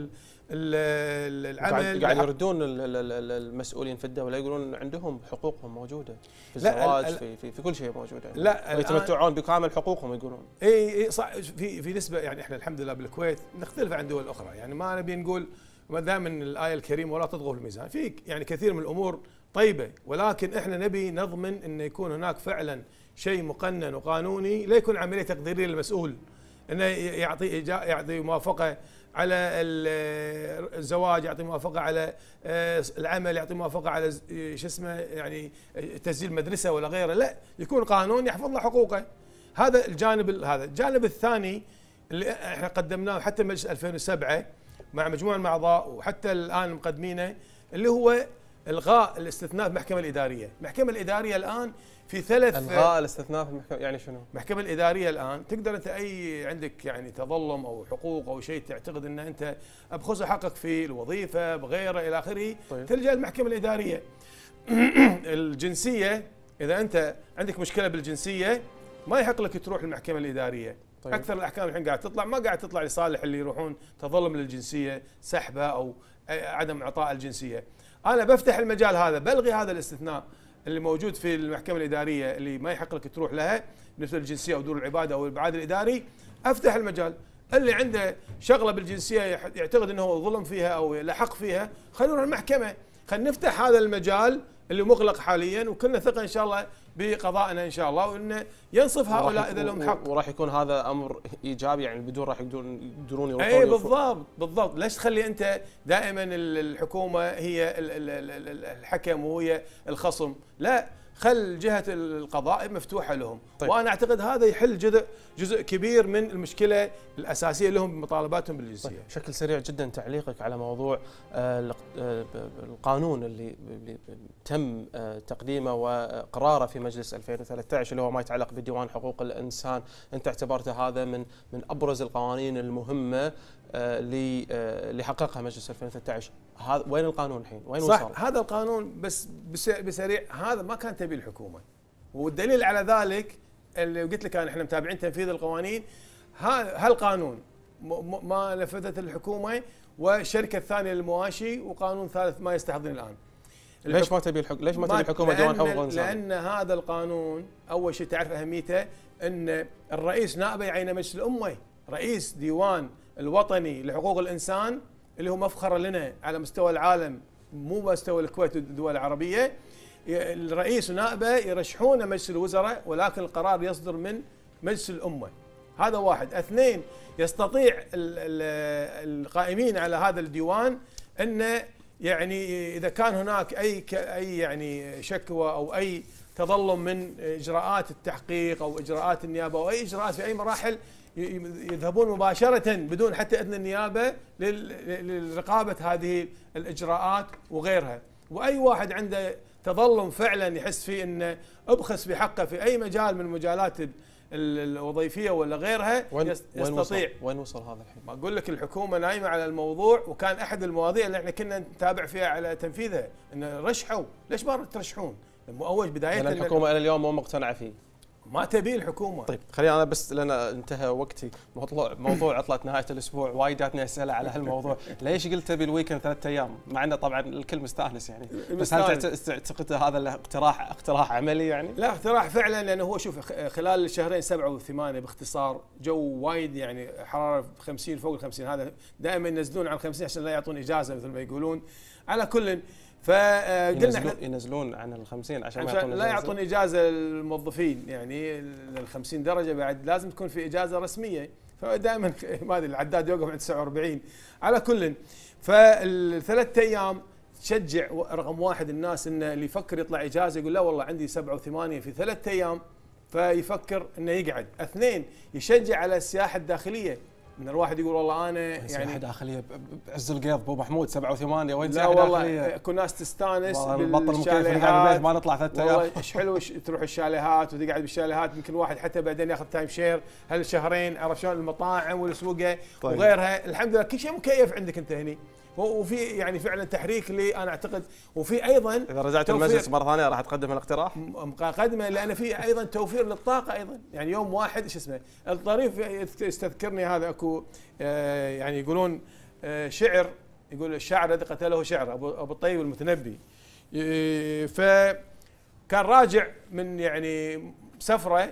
العمل قاعد يردون المسؤولين في الدوله يقولون عندهم حقوقهم موجوده في الزواج في, في في كل شيء موجوده لا ويتمتعون بكامل حقوقهم يقولون اي اي صح في في نسبه يعني احنا الحمد لله بالكويت نختلف عن دول اخرى يعني ما نبي نقول دائما الايه الكريمه ولا تطغوا في الميزان في يعني كثير من الامور طيبه ولكن احنا نبي نضمن انه يكون هناك فعلا شيء مقنن وقانوني لا يكون عمليه تقديريه للمسؤول انه يعطي يعطي موافقه على آه، الزواج يعطي موافقه على آه، العمل يعطي موافقه على آه، شو اسمه يعني تسجيل مدرسه ولا غيره لا يكون قانون يحفظ له حقوقه هذا الجانب هذا الجانب الثاني اللي احنا قدمناه حتى مجلس 2007 مع مجموعه من الاعضاء وحتى الان مقدمينه اللي هو الغاء الاستثناء في المحكمه الاداريه، المحكمه الاداريه الان في ثلاث الغاء الاستثناء في المحكمه يعني شنو؟ المحكمه الاداريه الان تقدر انت اي عندك يعني تظلم او حقوق او شيء تعتقد ان انت ابخس حقك في الوظيفه بغيره الى اخره طيب. تلجا المحكمه الاداريه الجنسيه اذا انت عندك مشكله بالجنسيه ما يحق لك تروح للمحكمه الاداريه طيب. اكثر الاحكام الحين قاعد تطلع ما قاعد تطلع لصالح اللي يروحون تظلم للجنسيه سحبه او عدم اعطاء الجنسيه انا بفتح المجال هذا بلغي هذا الاستثناء اللي موجود في المحكمه الاداريه اللي ما يحق لك تروح لها مثل الجنسيه او دور العباده او الابعاد الاداري افتح المجال اللي عنده شغله بالجنسيه يعتقد انه ظلم فيها او لحق فيها خلينا نروح المحكمه خلينا نفتح هذا المجال اللي مغلق حاليا وكلنا ثقه ان شاء الله بقضائنا ان شاء الله وانه ينصف هؤلاء اذا لهم حق وراح يكون هذا امر ايجابي يعني بدون راح يقدرون يقدرون اي بالضبط بالضبط ليش تخلي انت دائما الحكومه هي الحكم وهي الخصم لا خل جهه القضاء مفتوحه لهم طيب. وانا اعتقد هذا يحل جزء جزء كبير من المشكله الاساسيه لهم بمطالباتهم بالجنسيه طيب. بشكل سريع جدا تعليقك على موضوع آه، آه، القانون اللي تم آه، تقديمه وقراره في مجلس 2013 اللي هو ما يتعلق بديوان حقوق الانسان انت اعتبرته هذا من من ابرز القوانين المهمه اللي حققها مجلس 2013 هذا وين القانون الحين؟ وين صح وصل؟ هذا القانون بس بسريع هذا ما كان تبي الحكومه والدليل على ذلك اللي قلت لك انا احنا متابعين تنفيذ القوانين هالقانون ما نفذت الحكومه والشركه الثانيه للمواشي وقانون ثالث ما يستحضرني الان ليش ما تبي الحكومه ليش ما تبي الحكومه ديوان حقوق الانسان؟ لان هذا القانون اول شيء تعرف اهميته ان الرئيس نائبه يعينه مجلس الامه رئيس ديوان الوطني لحقوق الانسان اللي هو مفخرة لنا على مستوى العالم مو مستوى الكويت والدول العربيه الرئيس ونائبه يرشحونه مجلس الوزراء ولكن القرار يصدر من مجلس الامه هذا واحد اثنين يستطيع القائمين على هذا الديوان ان يعني اذا كان هناك اي اي يعني شكوى او اي تظلم من اجراءات التحقيق او اجراءات النيابه او اي اجراءات في اي مراحل يذهبون مباشره بدون حتى اذن النيابه لرقابه هذه الاجراءات وغيرها واي واحد عنده تظلم فعلا يحس فيه انه ابخس بحقه في اي مجال من مجالات الوظيفيه ولا غيرها وين يستطيع وين وصل, وين وصل هذا الحين؟ ما اقول لك الحكومه نايمه على الموضوع وكان احد المواضيع اللي احنا كنا نتابع فيها على تنفيذها ان رشحوا ليش ما ترشحون؟ اول بدايه الحكومه الى اليوم مو مقتنعه فيه ما تبي الحكومه طيب خليني انا بس لان انتهى وقتي موضوع موضوع عطله نهايه الاسبوع جاتني اسئله على هالموضوع ليش قلت تبي الويكند ثلاثة ايام مع انه طبعا الكل مستانس يعني بس هل تعتقد هذا اقتراح اقتراح عملي يعني لا اقتراح فعلا لانه يعني هو شوف خلال الشهرين سبعة وثمانية باختصار جو وايد يعني حراره 50 فوق ال 50 هذا دائما ينزلون عن 50 عشان لا يعطون اجازه مثل ما يقولون على كل فقلنا احنا ينزلون عن ال 50 عشان, ما لا يعطون اجازه للموظفين يعني ال 50 درجه بعد لازم تكون في اجازه رسميه فدائما ما ادري العداد يوقف عند 49 على كل فالثلاث ايام تشجع رقم واحد الناس انه اللي يفكر يطلع اجازه يقول لا والله عندي سبعه وثمانيه في ثلاث ايام فيفكر انه يقعد، اثنين يشجع على السياحه الداخليه ان الواحد يقول والله انا يعني داخليه بعز القيض ابو محمود 7 و8 وين داخليه؟ لا والله كل الناس تستانس البطل المكيف اللي ما نطلع ثلاث ايام والله ايش حلو تروح الشاليهات وتقعد بالشاليهات يمكن واحد حتى بعدين ياخذ تايم شير هالشهرين عرفت شلون المطاعم والسوقه طيب. وغيرها الحمد لله كل شيء مكيف عندك انت هني وفي يعني فعلا تحريك لي انا اعتقد وفي ايضا اذا رجعت المجلس مره ثانيه راح تقدم الاقتراح؟ مقدمه لان في ايضا توفير للطاقه ايضا يعني يوم واحد ايش اسمه الطريف يستذكرني هذا اكو آه، يعني يقولون آه، شعر يقول الشاعر الذي قتله شعر ابو ابو الطيب المتنبي ف كان راجع من يعني سفره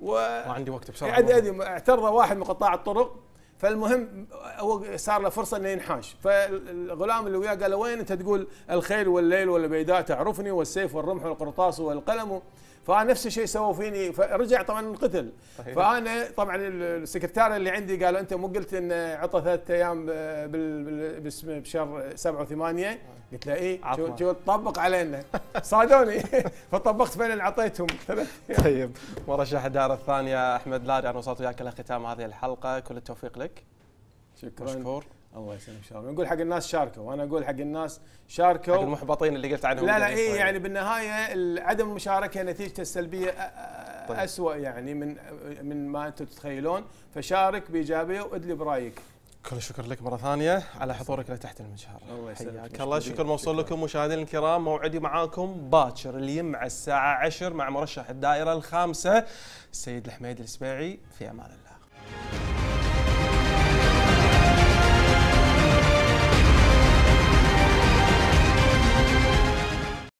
و ما عندي وقت بسرعه يعني اعترض واحد من قطاع الطرق فالمهم هو صار له فرصه انه ينحاش فالغلام اللي وياه قال له وين انت تقول الخيل والليل والبيداء تعرفني والسيف والرمح والقرطاس والقلم فانا نفس الشيء سووا فيني فرجع طبعا انقتل فانا طبعا السكرتار اللي عندي قالوا انت مو قلت ان عطى ثلاث ايام آه، بالاسم بشهر سبعه وثمانيه قلت له شو إيه، تطبق علينا صادوني فطبقت فعلا اعطيتهم طيب مرشح الدائره الثانيه احمد لاري انا وصلت وياك الى ختام هذه الحلقه كل التوفيق لك شكرا مشكور الله يسلمك ان شاء الله نقول حق الناس شاركوا وانا اقول حق الناس شاركوا حق المحبطين اللي قلت عنهم لا لا يعني اي يعني بالنهايه عدم المشاركه نتيجته السلبيه طيب. اسوء يعني من من ما انتم تتخيلون فشارك بايجابيه وادلي برايك كل شكر لك مره ثانيه على حضورك لتحت المجهر الله يسلمك الله شكر موصول لكم مشاهدينا الكرام موعدي معاكم باكر اليوم الساعه 10 مع مرشح الدائره الخامسه السيد الحميد السبيعي في امان الله